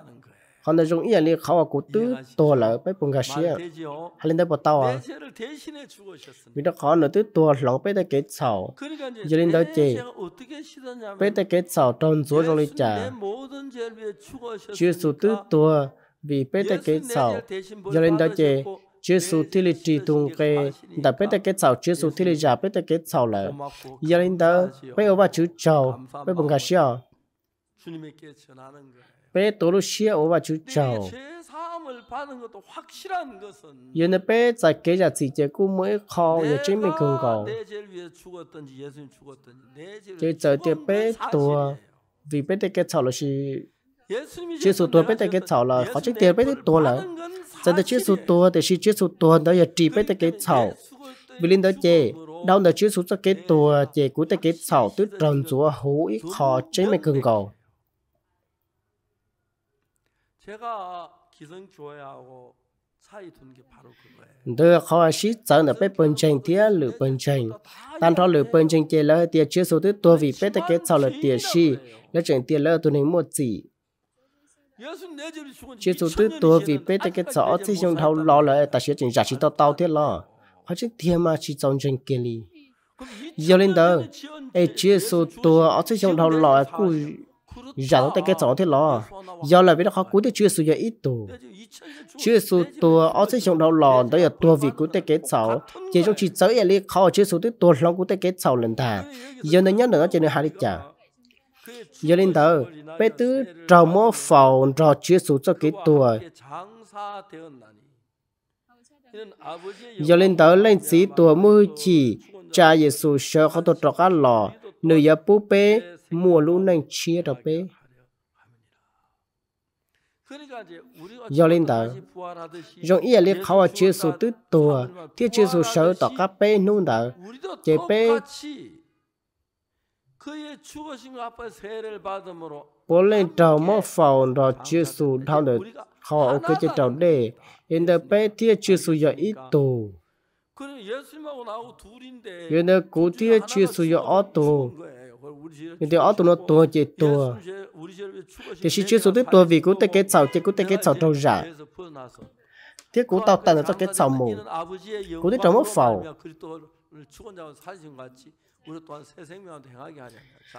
họ nói dùng yên li khảo cụ tứ tổ lỡ bé bùng gà xia hay lên đây bỏ tàu à vì nó khó nói tứ tổ lỡ bé ta kết sầu giờ lên đó chị bé ta kết sầu tròn chúa trong lý trả chưa số tứ tổ vì bé ta kết sầu giờ lên đó chị chưa số thi lý trì tung kê đã bé ta kết sầu chưa số thi lý giả bé ta kết sầu lỡ giờ lên đó bé ở bà chữ trầu bé bùng gà xia 빼도르시에 오바주자오. 얘는 빼자 계좌 지제 꿈의 khó và chính mình cường cầu. Chỉ chờ tiệt bé tua vì bé tiệt cái cháu là gì? Chúa số tua bé tiệt cái cháu là khó chết tiền bé tiệt tua là. Giờ tiệt Chúa số tua thì Chúa số tua đó là trì bé tiệt cái cháu. Vì linh đó chê, đâu là Chúa số cho cái tua chê của tiệt cái cháu tức tròn chúa hữu ít khó chính mình cường cầu.
제가 기성교회 하고 차이 둔게 바로
그거예요. 더 커시 저는 배 번쟁 티야 르 번쟁. 단토 르 번쟁 제라 티야 제소데 도비 베테게 차라 티시 레쟁 티라 돈이 모지. 제소데 도비 베테게 차 어찌 좀 타우 라라 다시 진 자시 더 타우 티라. 화지 티마 시 정쟁 게리. giờ lên đó, ai chia số tổ ở trên trong đầu lõi của giờ nó tay cái chỗ thế lo giờ là vì nó khó cúi thì chưa sử dụng ít tù chưa sử tù ở sẽ trong đầu lòn tới là tua vì cúi tay cái chỗ chỉ trong chỉ tới là li khó chưa sử tới tua lòng cúi tay cái chỗ lần thà giờ nên nhớ nữa cho nên hai đi chả giờ lên tờ bé tứ trầu mô phò trò chưa sử cho cái tua giờ lên tờ lên sĩ tua mưu chỉ cha giê xu sợ khó tổ trọ cá lò nữ giờ bố bé mùa lũ nành chia đọc bế do lên tờ dòng ý liệt khảo chia số tứ tùa thiết chia số sở tỏ các bê nôn tờ chế bê bố lên trầu mô phào đó chia số thao được khảo ở cái chế trầu đề hiện tờ bê thiết chia số giờ ít tù hiện tờ cú thiết chia số giờ ớt tù nhưng điều tụi nó tua chỉ tua thì chỉ chưa số tiếp tua vì cú tay cái sầu chỉ cú tay cái sầu trâu giả thế cú tao tàn là cho cái sầu mù cú tiếp trong mất phầu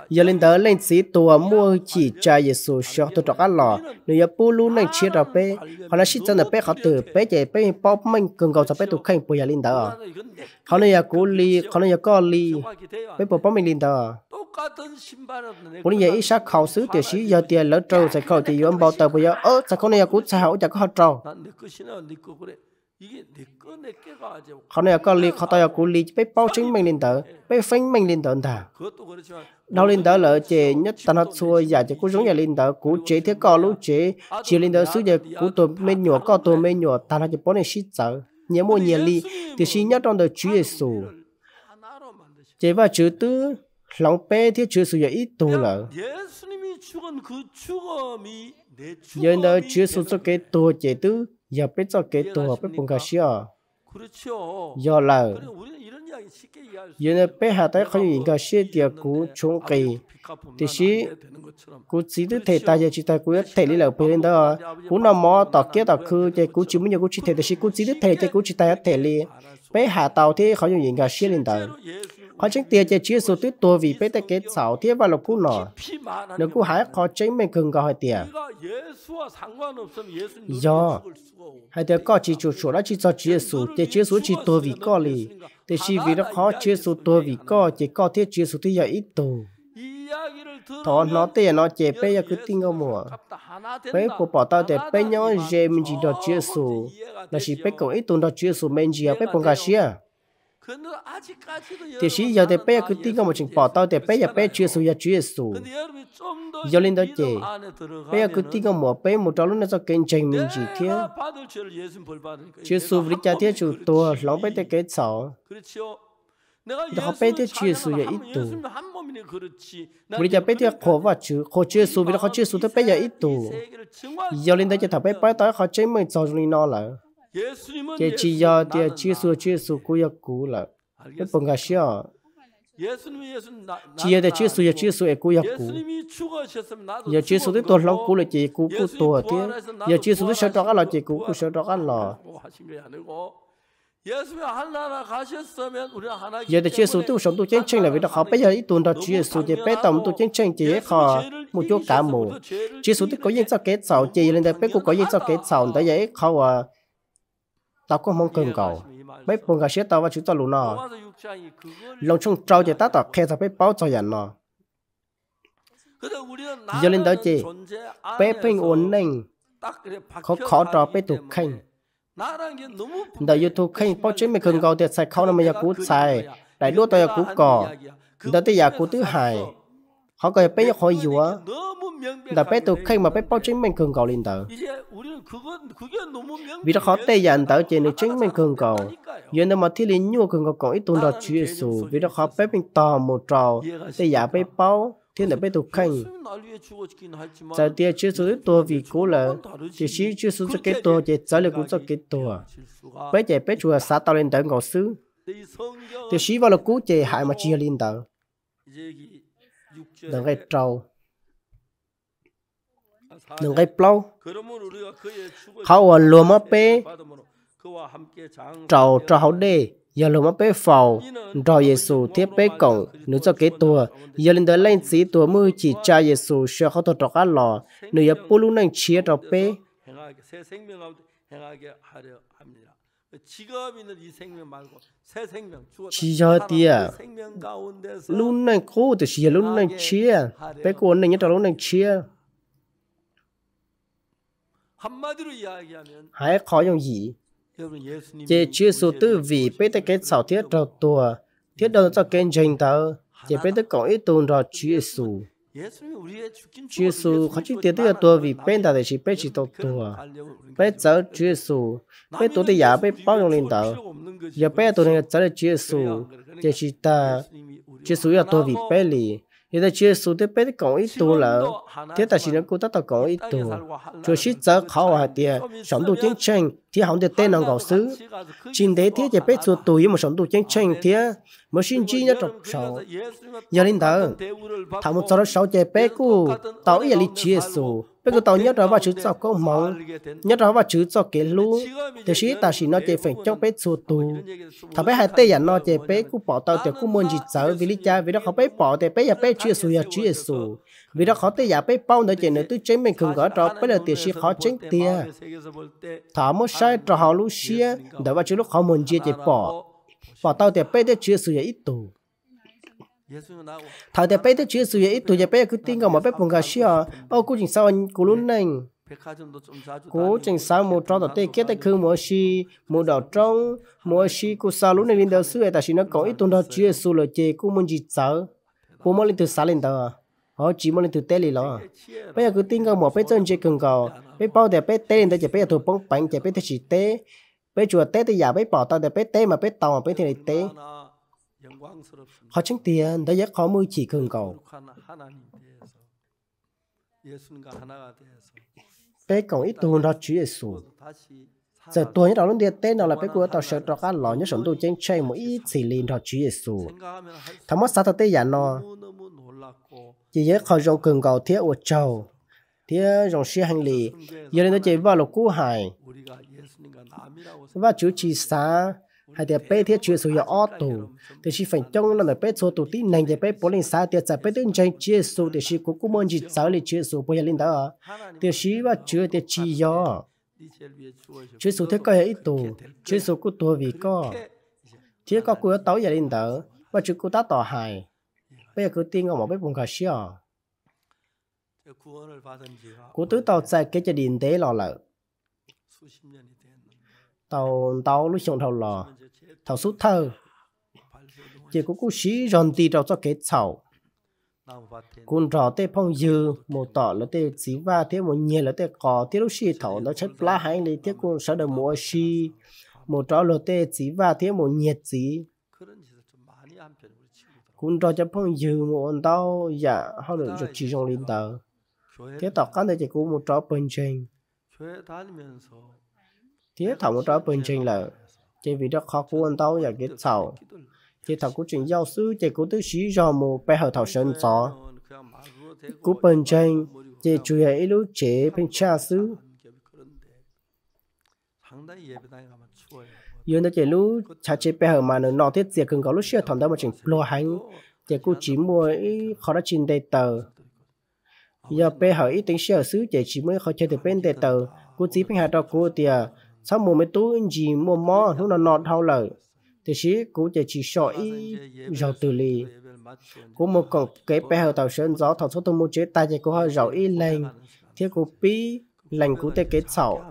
giờ lên tới lên sĩ tua mua chỉ cha Giêsu cho tôi trọc ăn lò nếu giờ bu lu này chia ra bé họ là shit chân là bé họ từ bé chạy bé bao mình cường cầu cho bé tụi khanh bây giờ lên tới họ nói giờ cố li họ nói giờ có li bé bao mình lên tới cũng như vậy, sao khẩu xứ tiểu sĩ giờ tiền lớn trâu sẽ khẩu thì yếu bao tờ bây giờ, ơ, sao con này cũng sao chả có hot trâu. Khẩu này có lý, khẩu tay cũng lý, bây bao chứng mình lên tờ, bây phanh mình lên tờ thả. Đâu lên tờ lỡ chế nhất tàn hot xua, giả chế cũng giống như lên tờ, cũng chế thế có lúc chế, chỉ lên tờ xứ giờ cũng tụi mình nhỏ, có tụi mình nhỏ, tàn hot chế bó này xít tờ. Nhớ mua nhờ lý, tiểu sĩ nhất trong tờ Chúa Giê-xu. Chế và chữ tư, lòng bé thì chưa sự ý tu lợ giờ đó chưa sự cho cái tu chế tư giờ bé cho cái tu bé bùng cả xia giờ là giờ nó bé hạ tay không nhìn cả xia thì cú chung kỳ thì xí cú chỉ tư thể ta giờ chỉ ta cú thể lý lợ bên đó cú nó mò tọt kia tọt khư chơi cú chỉ muốn giờ cú chỉ thể thì xí cú chỉ tư thể chơi cú chỉ ta thể lý bé hạ tàu thì không nhìn cả xia lên đó họ tránh tiền chỉ chia số tuyết tua vì bê tắc kết sáu thiết và lục cú nọ nếu cú hái khó tránh mình cần gọi hỏi tiền do hai đứa có chỉ chủ chủ đã chỉ cho chia số để chia số chỉ tua vì có lì để chỉ vì nó khó chia số tua vì có chỉ có thiết chia số thì giờ ít tù thọ nó tiền nó chế bây giờ cứ tin ông mùa bây cô bỏ tao để bây nhau dễ mình chỉ đọc chia số là chỉ bây cậu ít tuần đọc chia số mình chỉ à bây còn cả xia Deși Iaudepea câtigă mă cimpatau de pe Iaudepea Jesu ia Jesu. Iolindo ce? Pe Ia câtigă mă pe mutalune să kencei mingi tie. Jesu vricea tie ciu to long pe te ke sau. Dar pe te Jesu ia itu. Vricea pe te cova ciu, co Jesu vira co Jesu te pe ia itu. Iolindo ce ta pe pe ta ca cei mai sau ni nala. che chi yo tia chi su chi su ku yo ku la cái bông gà xio
chỉ để chỉ số chỉ số echo ya cũ giờ chỉ số đến
tuần lâu cũ là chỉ cũ cũ tuổi thế giờ chỉ số đến sáu trăm là chỉ cũ cũ sáu trăm là giờ để chỉ số tôi sống tôi chiến tranh là vì đặc học bây giờ ít tuần đó chỉ số chỉ bé tầm tôi chiến tranh chỉ khó một chỗ cả mù chỉ số tôi có những sao kết sầu chỉ lên đây bé cũng có những sao kết sầu đấy vậy khó à tao cũng mong cần cầu mấy bông gà xe tao và chúng tao lù nọ lòng trong trâu thì tao tao khe tao phải bao cho nhận nọ giờ lên đó chị bé bình ổn định khó khó trò bé tụ khanh đời yêu tụ khanh bao chuyện mấy cần cầu thì sai khó nó mà giờ cú sai đại lúa tao giờ cú cò đó thì giờ cú thứ hai họ có gọi bé họ dùa đã bé tụ khi mà bé bao chính mình cường cầu lên tờ vì đó khó tê dạn tờ trên được chính mình cường cầu giờ nên mà thi liên nhu cường cầu còn ít tuần đó chúa giêsu vì đó khó bé mình tò một trò tê giả bé bao thiên là bé tụ khanh giờ tia chúa giêsu tua vì cố là chỉ chỉ chúa giêsu cho cái tua chỉ giáo lực cũng cho cái tua bé chạy bé chúa sát tao lên tờ ngọc sứ thì sĩ vào là cố chạy hại mà chia lên tờ đừng gây trâu nâng cái plau hậu lùa mà bê trâu trâu hậu đê giờ lùa mà bê phào rồi Giêsu tiếp bê cổng nếu cho cái tua giờ lên tới lên sĩ tua mưu chỉ cha Giêsu sẽ không tổ trọc lò nếu giờ bù lúc năng chia trâu bê
chỉ cho tia luôn
này khô thì chỉ luôn này chia bé của này nhất là lúc này chia hãy khó dùng gì chỉ chia số tư vì bé tay cái sáu thiết đầu tua thiết đầu cho kênh dành tờ chỉ bé tay có ít tuần rồi chia số Giêsu khó chỉ tiếc tiếc tôi vì bên ta thì chỉ bên chỉ tôi tôi bên giờ Giêsu bên tôi thì nhà bên bao nhiêu linh đạo giờ bên tôi nên giờ là Giêsu để chỉ ta Giêsu là tôi vì bên lì giờ Giêsu thì bên còn ít tu là thế ta chỉ nên cố tất ta còn ít tu rồi chỉ giờ khó hòa tiền sống tu chiến tranh thì không được tên năng cầu sư chính thế thì giờ bên tôi tu một sống tu chiến tranh thì mà xin chi nhá trọc số, giờ linh thần, thảo một giờ sáu chè bé cũ tàu yên lịch chia số, bé giờ tàu nhớ đó và chữ cho có mong nhớ đó và chữ cho kế lũ thế sĩ ta chỉ nó chè phải cho bé số tu, thảo bé hai tê giả nó chè bé cũ bỏ tàu tiểu cũ muốn gì sợ vì lý cha vì đó khó bé bỏ tè bé giả bé chia số, giả chia số, vì đó khó tê giả bé bao nữa chè nữa tôi tránh mình không gõ trọ bé là tiền sĩ khó tránh tiền thảo một sai trò họ lũ xia đó và chữ lúc khó muốn gì chè bỏ bỏ tao để bé để chia sự vậy ít tù thảo để bé để chia sự vậy ít tù để bé cứ tin vào mà bé bùng gà xia ô cô chính sao anh cô luôn nành cô chính sao một trâu tao tê kia tê khư mua xi mua đào trong mua xi cô sao luôn này viên đầu xưa, tại ta nó có ít tù đó chia sự lời chê cô muốn gì sợ cô muốn lên từ xa lên tờ họ chỉ muốn lên từ tê lì lo bây giờ cứ tin vào mà bé chân chơi cường cầu bé bao để bé tê lên tờ chỉ bé thuộc bóng bánh chỉ bé tê chỉ tê bây chùa tết thì giả bây bỏ tao để bây tê mà bây tàu mà bé thì này tế họ chứng tiền đã rất khó mưu chỉ cường cầu bây còn ít tuôn ra chúa giêsu giờ tôi nhớ đó luôn điện tên nào là bé của tao sợ đó các lò nhớ sống tôi trên chơi một ít chỉ liền đó chúa giêsu thằng mất sao tao tê giả nó chỉ nhớ khó rong cường cầu thiết ở châu thiết dòng xe hành lý giờ nên nó chỉ vào lục cú hải và chú chỉ xa hay thì bé thiết chưa sử dụng ô tô thì chỉ phải trông là bé số tổ tin này thì bé bố linh xa thì sẽ bé tin trên chia số thì chỉ cũng cũng muốn chỉ giáo lên chia số bây giờ lên đó thì chỉ và chưa thì chỉ do chia số thế có hệ tổ chia số của tổ vì có thế có của tàu giờ linh đó và chữ của ta tỏ hài bây giờ cứ tin ở một bé vùng cả xia của tứ tàu chạy cái gia đình tế lo lợ tàu tàu lúc xong tàu lò tàu sút thơ chỉ có cú sĩ ròn tì đầu cho kết chảo cún trò tê phong dư một tỏ là tê xí va thế một nhiều là tê cò thế lúc sĩ thầu nó chết lá hai này thế cún sợ được mua sĩ một trò là tê xí va thế một nhiệt xí cún trò cho phong dư một ông tao dạ họ được rồi chỉ trong linh tờ thế tỏ cái này chỉ cún một trò bình trình Dia thảo một trái bình trình là chỉ vì rất khó của anh tao và cái sau chỉ thảo cũng chuyện giáo sư chỉ cũng tư sĩ do mù bé hở thảo sân gió cũng bình trình chỉ chủ yếu ý lúc chế bên cha sư yên đó chỉ lúc cha chế bé hở mà nó nói thiết diệt cần có lúc xưa thằng đó mà chỉnh lo hành chỉ cũng chỉ mua khó đã trình đầy tờ giờ bé hở ít tính sửa sư chỉ chỉ mới khó chơi được bên đầy tờ cũng chỉ bên hà đó cô thì sau mùa mấy tối gì mùa mò lúc nó nọt thao lời thì sĩ cũng chỉ chỉ sỏi giàu từ lì cũng một cổng kế bé hầu tàu sơn gió thảo số tôi mua chế tay thì cũng hơi giàu y lành thế cũng pí lành cũng tê kế sầu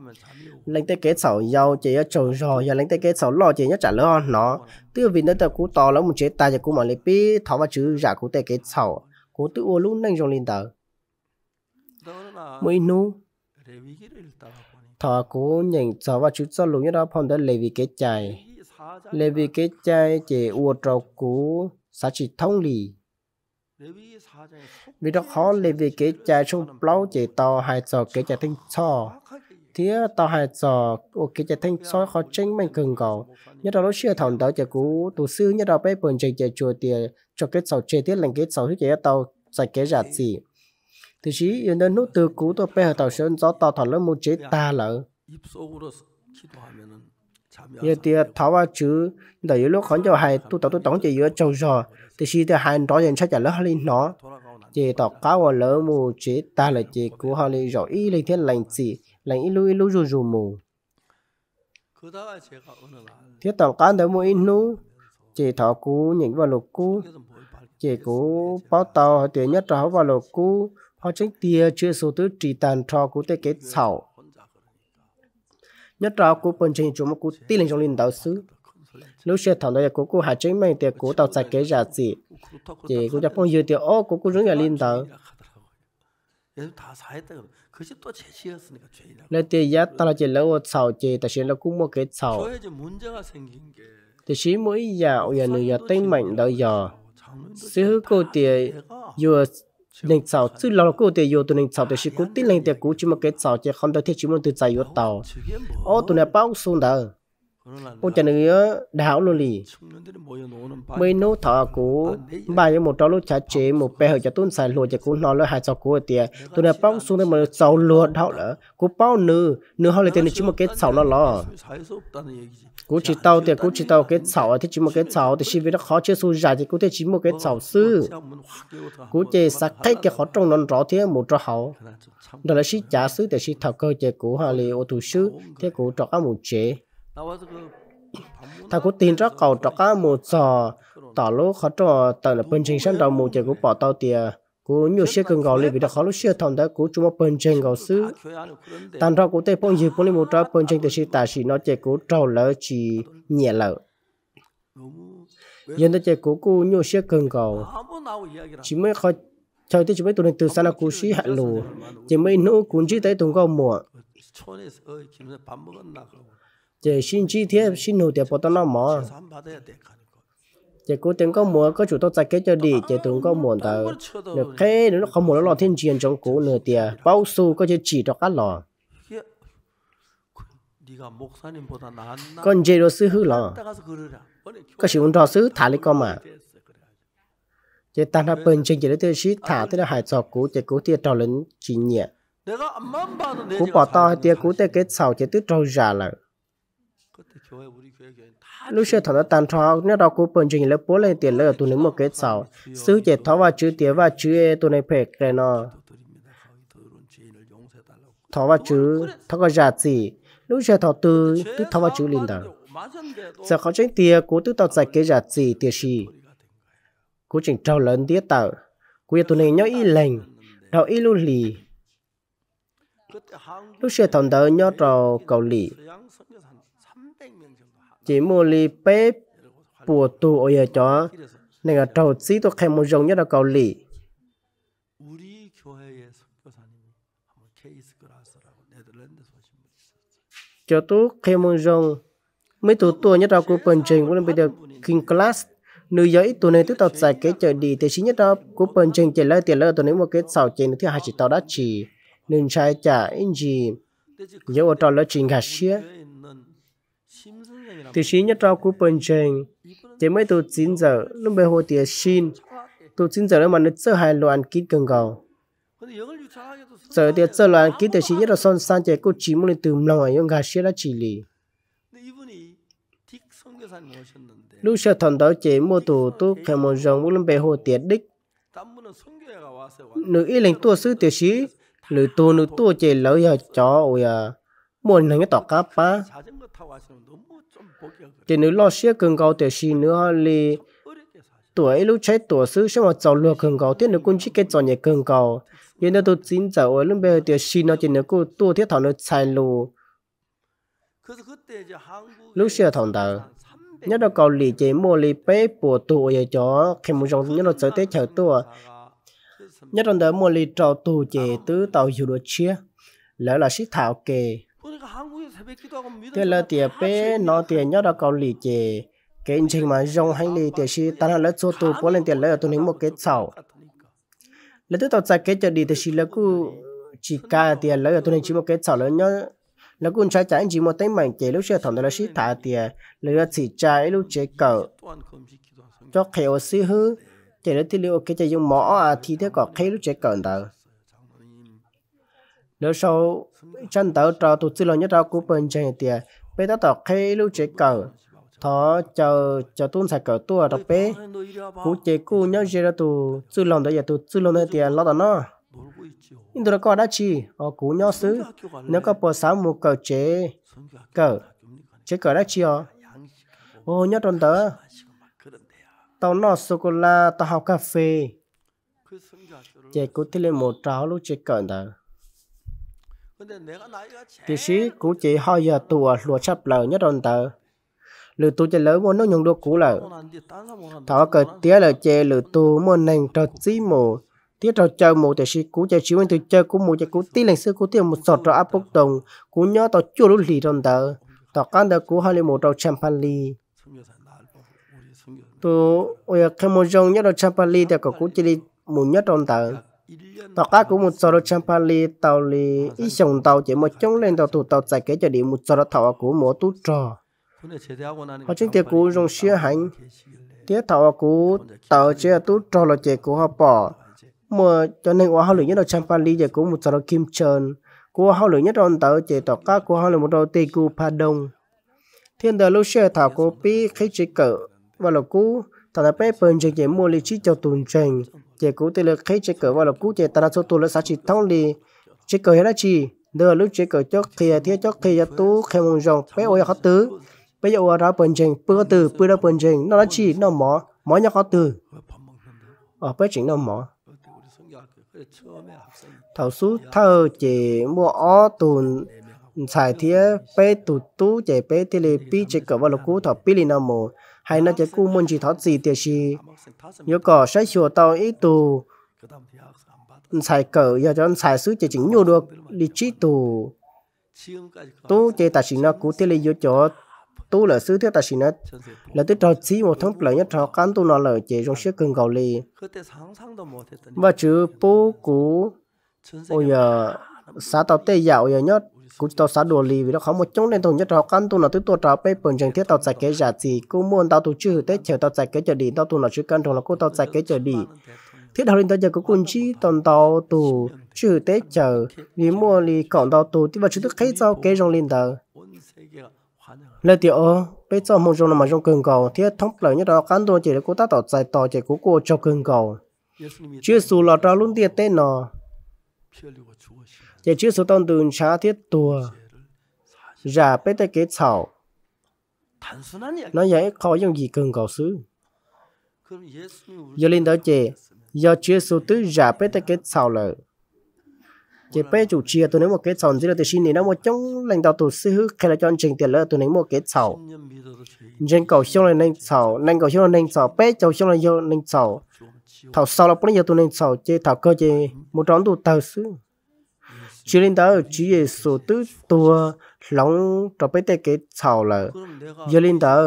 lành tê kế sầu giàu chỉ ở trầu rò và lành tê kế sầu lo chỉ nhất trả lỡ nó tư vì nó tàu cú to lắm một chế tay thì cũng mà lấy pí thảo và chữ giả cũng tê kế sầu cũng tự ô luôn nhanh trong linh tờ mới nu thọ cú nhìn sợ và chút sau lúc đó phong đã lấy vì cái chạy lấy vì cái chạy chỉ uo trâu cú xã chỉ thông lì vì đó khó lấy vì cái chạy xuống lâu chỉ tàu hai giờ cái chạy thanh cho thì tàu hai giờ cái chạy thanh soi khó tránh mạnh cường cầu nhất đó lúc xưa thằng đó chế cú tù sư nhất đó bé bồn chạy chạy chùa tiền cho cái sầu chơi tiết lần cái sầu hít chế tàu giải kế giả gì thì chỉ yên đơn nút từ cú tôi bây giờ tàu sơn gió tàu thảo lớn một chế dạ. ta lỡ giờ thì tháo qua chữ đợi yếu lúc khẩn cho hai tu tàu tôi tổng chỉ giữa châu giò thì chỉ thì hai đó dành sách trả lỡ lên nó chỉ tàu cá và lỡ một chế ta là chỉ cú họ lên rồi ý lên thiên lành gì lành ít lưu ý lưu dù dù mù thiết tàu cá đỡ một ít nu chỉ thảo cú những vào lục cú chỉ cú báo tàu tiền nhất thảo vào lục cú họ chính tia chưa số tứ trì tàn trò của tế kế sầu nhất trò của bên trên chúng của tỷ lệ trong linh đạo sứ lúc xe thằng đó của cô hạ chính mình thì của tạo ra cái giả gì thì cũng chấp phong dư tiệc ô của cô rừng nhà linh đạo nên thì giá ta là chỉ lỡ một sầu chỉ ta chỉ là cũng một cái sầu thì chỉ mỗi giờ ở nhà nữ giờ tây mạnh đó giờ sư cô tiệc vừa nên sau sư lão cô để yêu tụi nên sau để sư cũng tin lên để cú chỉ mà cái sau chỉ không được thiết chỉ muốn tự giải yêu tàu ô tụi này bao xuống đó ông chẳng nghĩa đảo luôn lì mấy nô thọ cũ bà với một trò lúc chả chế một bè hở cho tuân sai lùa cho cú nó lỡ hai cho cú ở tiề tôi đã bao xuống đây mà sáu lùa đảo lỡ cú bao nư nư họ lấy tiền chỉ một cái sáu nó lò cú chỉ tao tiề cú chỉ tao cái sáu, thì chỉ một cái sáu, thì sinh viên nó khó chơi su dài thì cú thế chỉ một cái sáu sư
cú chơi sắc cái cái khó
trong non rõ thế một trò hậu đó là sĩ trả sư thì sĩ thọ cơ chơi cú họ lì ô thủ sư thế cú trọ một chế ta cũng tin rất cầu cho các một giờ tỏ lỗ khó cho tận là bên trên sân đầu một giờ cũng bỏ tao tiền cú nhiều xe cần gạo lên vì đã khó lúc xe thằng đấy cú chúng mà bên trên gạo xứ tan ra cú tây phong gì phong lên một trái bên trên từ xe tả xỉ nó chạy cú trâu lỡ chỉ nhẹ lỡ giờ nó chạy cú cú nhiều xe cần gạo chỉ mới khó chơi thì chỉ mới tụi này từ sáng là cú xí hạ lù chỉ mới nô cuốn chỉ tới tụng gạo mùa chỉ xin chi thế xin hồ tiền bỏ tao nó mỏ Chế cố tiền có mua có chủ tao giải cái cho đi Chế tướng có muốn tao được cái nó không muốn nó thiên chiến trong cố nửa tiền bao xu, có chế chỉ cho cá lò
còn chế đồ sư hư lò
có chỉ muốn trò sư thả lấy con mà Chế ta đã bên trên chỉ lấy tiêu chí thả tới đã hại cho cố chế cố tiền trò lớn chỉ nhẹ cố bỏ to thì cố tiền cái sào chế tức trâu già lại lúc xưa thằng đó tan thọ nếu đó cố bận chuyện lấy bố lên tiền lấy tụi nó một cái sầu sứ chết thọ và chữ tiền và chữ tụi này phải cái nó thọ và chữ thọ có giá gì lúc xưa thọ tư tư thọ và chữ linh đó giờ khó tránh tiền cố tư tạo giải cái giá gì tiền gì cố chỉnh trâu lớn tiền tạo cố tụi này nhớ y lành đạo y lưu lì lúc xưa thằng đó nhớ trò cầu lì chỉ mua li bếp bùa tù ở nhà cho nên là trâu xí tôi khen một giống nhất là cầu lì cho tôi khen một giống mấy tụ tôi nhất là của phần trình của bây giờ king class nữ giới tụ này tôi tạo giải cái chợ đi thì xí nhất là của phần trình chỉ lấy tiền lấy tụ này một cái sào chén thứ hai chỉ tạo đã chỉ nên sai trả in gì nhớ ở trò lấy trình hạt xía từ sĩ nhất trao của bên trình chỉ mấy tụ chín giờ lúc bây hồ tiệt xin tụ chín giờ mà nó chơi hai loạn kít gần gầu giờ tiệt chơi loạn kít từ sĩ nhất là son san chế cú chỉ muốn từ lòng ấy ông gà xí là chỉ lì lúc sau thần đó chế mua tụ tụ phải một dòng lúc bây hồ tiệt đích nữ ý lệnh tua sư tiệt sĩ nữ tu nữ tua chế lỡ giờ chó ôi à muốn nó nghe tỏ cá phá thì nếu lo xia cường gạo thì xin nữa li tuổi lúc trái tuổi xưa xem mà cháu lừa cường gạo tiếc nếu cũng chỉ cái chọn nhẹ cường gạo nhưng nếu tôi chín cháu ở lúc bây thì xin nó chỉ nếu cô tu thiết thảo nó chạy lù lúc xia thằng đầu nhớ đâu cầu lì chế mua lì bé bùa tù vậy chó khi muốn rong nhớ đâu sợ tế chờ tu nhớ đâu đỡ mua lì trò tu chế tứ tàu dù đồ chia lỡ là xí thảo kề cái là tiệp bé nó tiền nhớ đó cầu lì chè cái anh trình mà dùng hành lý tiền si tan hàng lỡ số tu bỏ lên tiền lỡ tôi nín một cái sầu lấy tôi tàu xe kế cho đi tiền si lấy cứ chỉ cả tiền ở tu nín chỉ một cái sầu lớn nhớ lấy cũng trái trái chỉ một tay mảnh chè lúc xưa thằng đó là si thả tiền lỡ chỉ trái lúc chế cờ cho khéo xí hư chè lấy thì liệu cái chơi dùng mỏ à thì thế có khéo lúc chế cờ đâu nếu sau chân tớ trò tụt xin lỗi nhất ra của bên trên tiề bé ta tỏ khi lưu chế cờ thọ chờ chờ tuôn sạch cờ tua đọc bé cú chế cú nhớ gì ra tụ xin lỗi đấy giờ tụt xin lỗi tiền lo đó nó nhưng tụi con đã chi họ cú nhớ xứ nếu có bữa sáu một cờ chế cờ chế cờ đã chi họ ô nhớ tuần tớ tao nó sô cô la tao học cà phê chế cú thì lên một tráo lúc chế cờ tớ Chị sĩ của chỉ hai giờ tùa à, lùa chập lờ nhất đồn tờ. Lừ tu chơi lớn muốn nó nhung đô cũ lờ. Thỏ cờ tía là chê lừ tu muốn nành trò chí mù. Tía trò chơi mù chị sĩ của chơi chí mình từ chơi của mù chơi của tí lành sư của tiền một sọt trò áp bốc đồng. Của nhó tỏ chua lũ lì đồn tờ. Tỏ cán tờ của hai lì mù trò champagne lì. Tu ôi à, khem mô dông nhất đồn champagne lì tờ cỏ chơi lì mù nhất đồn tờ tàu cá của một số champali tàu li ít ờ, sông tàu chỉ một chung lên tàu tụ tàu giải kế cho đi một số tàu của một tu trò họ chính tiệc của dùng xia hành tiết tàu của tàu chia tu trò là chỉ của họ bỏ mà cho nên họ lựa nhất là li chỉ của một số kim trơn của họ lựa nhất là tàu chỉ tàu cá của họ là một đầu tê cu pa đông thiên đời lúc xia thảo của pi khi chỉ cỡ và là cú tàu đã bé bền chỉ chỉ mua lịch trí cho tuần trình chế cú tê lơ khế chế cờ vào là cú chế ta số tu lơ sát chỉ thông đi chế cờ hết là chi đưa lúc chế cờ cho kia thiết cho kia tu khe mông rồng bé ôi khó tứ bây giờ ra đó bần trình bữa từ bữa đó bần trình nó là chỉ nó mỏ mỏ nhau khó tứ ở ờ, bé chính nó mỏ thảo số thơ chế mua ó tùn xài thiết bé tụt tú chế bé tê lê pi chế cờ vào là cú thọ pi li nó mỏ hay nó chỉ cú muốn chỉ thoát gì thì gì nếu có sách chùa tao ít tù xài cỡ giờ cho xài suốt chỉ chính nhiều được đi trí tù tu chế tài chính nó cú thế lý vô cho tu là sứ thế tài chính nó là tới trò chí một tháng lợi nhất trò cán tu nó là chế trong sách cần cầu lì và chữ bố cú bây giờ xã tao tê dạo giờ nhất cú tao sát đồ lì vì nó khó một chống nên thùng nhất trò căn tu nó tụi tu trò bây bổn trường thiết tao giải kế giả gì cú muốn tao tu chưa tết chờ tao giải kế chờ đi tao tu nó chưa căn thùng là cú tao giải kế chờ đi thiết đầu lên tao giờ có quân chi tòn tao tu chưa tết chờ vì mua lì cổng tao tu thì vào chúng tôi thấy sao kế rong linh tờ lê tiểu bây giờ một trong là mà trong cường cầu thiết thông lời nhất đó căn tu chỉ là cú ta tao giải tao chỉ cú cô cho cường cầu chưa xù là trò luôn tiền tên nó chế chưa số tôn đường xá thiết tùa giả bế tay kế chảo nó dễ khó dùng gì cần cầu xứ giờ lên đó chế giờ chưa số tứ giả bế tay kế chảo lợ chế bế chủ chia tôi nếu một cái chảo dưới là tôi xin thì nó một trong lãnh đạo tổ sư hư khai là cho anh trình tiền lợi tôi nếu một cái chảo nên cầu xong là nên chảo nên cầu xong là nên chảo bế cầu xong là do nên chảo thảo sau là bây giờ tôi nên chảo chế thảo cơ chế một tròn tụ tàu xứ chỉ lên đó chỉ về số tứ tua lòng cho bé tay cái chảo là giờ lên đó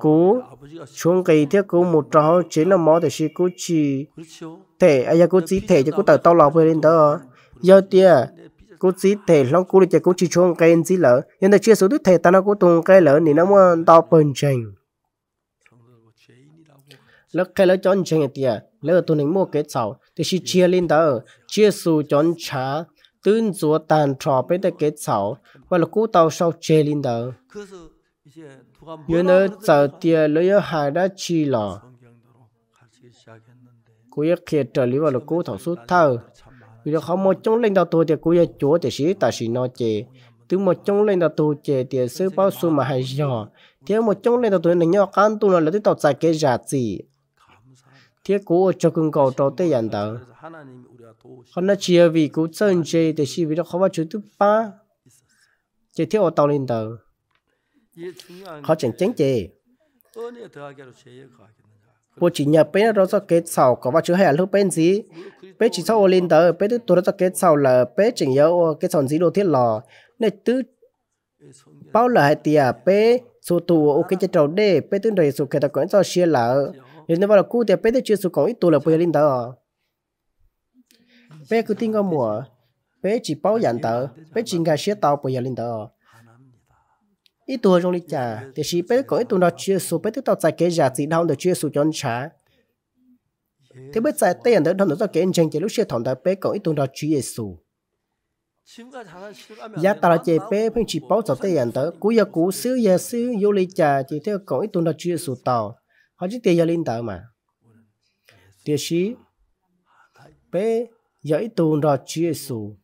cú xuống cái thế cú một trò chỉ là mỏ để chỉ cú chỉ thể ai à dạ, cú chỉ thể cho cú tờ tao lọc về lên đó giờ tia cú chỉ thể lòng cú để cú chỉ xuống cái gì lỡ nhưng mà chia số tứ thể ta nó cú tung cái lỡ thì nó muốn tao bền chành lúc cái lỡ chọn anh chành tia lỡ tụi mình mua cái chảo thì chỉ chia lên đó chia số chọn trả tương số tàn trò bên đây kết sảo và là cú tàu sau chia lên đó nhớ nữa giờ tia lấy hai đã chi lò cú ấy kia trở lý và là cú thảo số thơ vì nó không một trong lên đầu tôi thì cú ấy chúa thì sĩ tại sĩ nó chê từ một trong lên đầu tôi chê thì sư bao số mà hay dò thế một trong lên đầu tôi này nhỏ căn tu nó là tiếp tàu giải cái giá gì thiết cố cho cưng cầu trò tê yàn tờ còn nó chia vì cú chân chê để chi vì nó khó bắt chú thứ ba chế thiết ô tàu lên tờ
họ chẳng chánh chê
bộ chỉ nhập bé đó cho kết sau có bao chú hẹn lúc bên gì bé chỉ sau lên tờ bé thứ tôi đó cho kết sau là bé chỉnh yếu cái sòn gì đồ thiết lò nên tứ bao lời hai tia bé số tù ok chế trầu đê bé thứ đời số kẹt ta quên cho chia lỡ nếu như vào là cú thì bé chưa số còn ít là bây giờ linh tờ à bé cứ tin con mùa chỉ bảo dặn tờ bé chỉ ngài sẽ tàu bây giờ linh tờ ít tuổi trong lịch trả thì chỉ bé ít tuổi đó chưa số bé tiếp tàu giải giả gì đâu được chưa số cho anh thế bây giờ tiền đó thằng đó cho kế anh chàng chỉ lúc sẽ thằng đó bé còn ít tuổi đó chưa số
giá ta là chế bé
phim chỉ bảo cho tiền đó cú giờ cú xứ giờ xứ vô lịch trả chỉ theo còn ít tuổi đó chưa số tàu họ Haji tia yalin ta mà. Tia shi bé yai tu ra chi Yesu.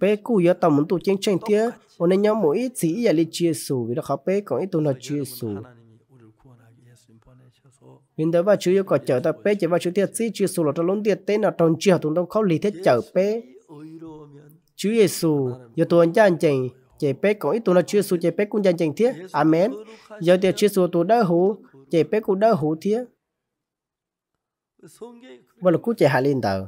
Pe ku ya ta mun tu chân chen tia hôm nay mo i chi ya li chi Yesu vi da kha pe ko i tu na chi Yesu. Vin da ba chu yo ko cha ta pe che ba chu tia chi chi Yesu lo ta luôn tia tên là ton chi ha tu dong lý thế the bé, pe. Chúa Giêsu, giờ tôi anh cha anh chị chế bế cũng ít tu là chưa su chế cũng dành dành thiết amen giờ thì chưa su tu đỡ hủ chế cũng đỡ hủ thiết và là cũng chế hạ lên tờ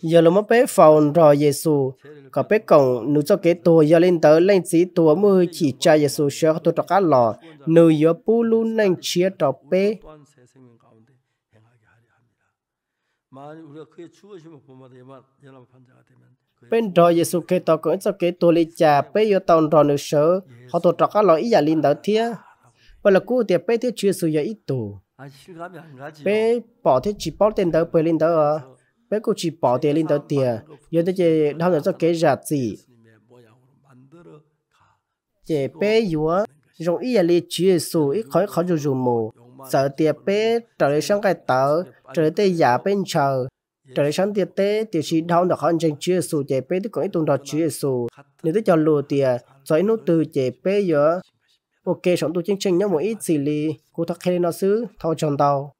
giờ là mất bé phòng rồi Giêsu có bé cổng nữ cho kế tù giờ lên tới lên sĩ tù mưa chỉ cha Giêsu sẽ tụ cho cá lò nữ giờ pu luôn nên chia cho bé
만일 우리가 그의 죽으심을 본받아 예만 연합을 판자가 되면
bên rồi Giêsu kê tàu cũng sau kê tôi lấy trà bé yêu tàu rồi nữa sợ họ tổ trọc các loại ý giả linh đạo thía và là cú tiệp bé thiết chưa sử dụng ít tù bé bỏ thế chỉ bỏ tiền đạo bé linh đạo à bé cũng chỉ bỏ tiền linh đạo tiền giờ thế chơi đau nữa sau kê giả gì chế bé yếu dùng ý giả linh chưa Giêsu ít khỏi khỏi dùng mồ sợ tiệp bé trở lại sang cái tờ trở tới giả bên chờ trở lại sáng tiệt tế tiểu chỉ đau nó khó tranh chưa sù chạy bê tức còn ít tuần đó chưa sù nếu tức cho lùa tiệt rồi nó từ chạy bê giờ ok sống tu chân chân nhau một ít xử lý cô thật khi nó xứ thao tròn tàu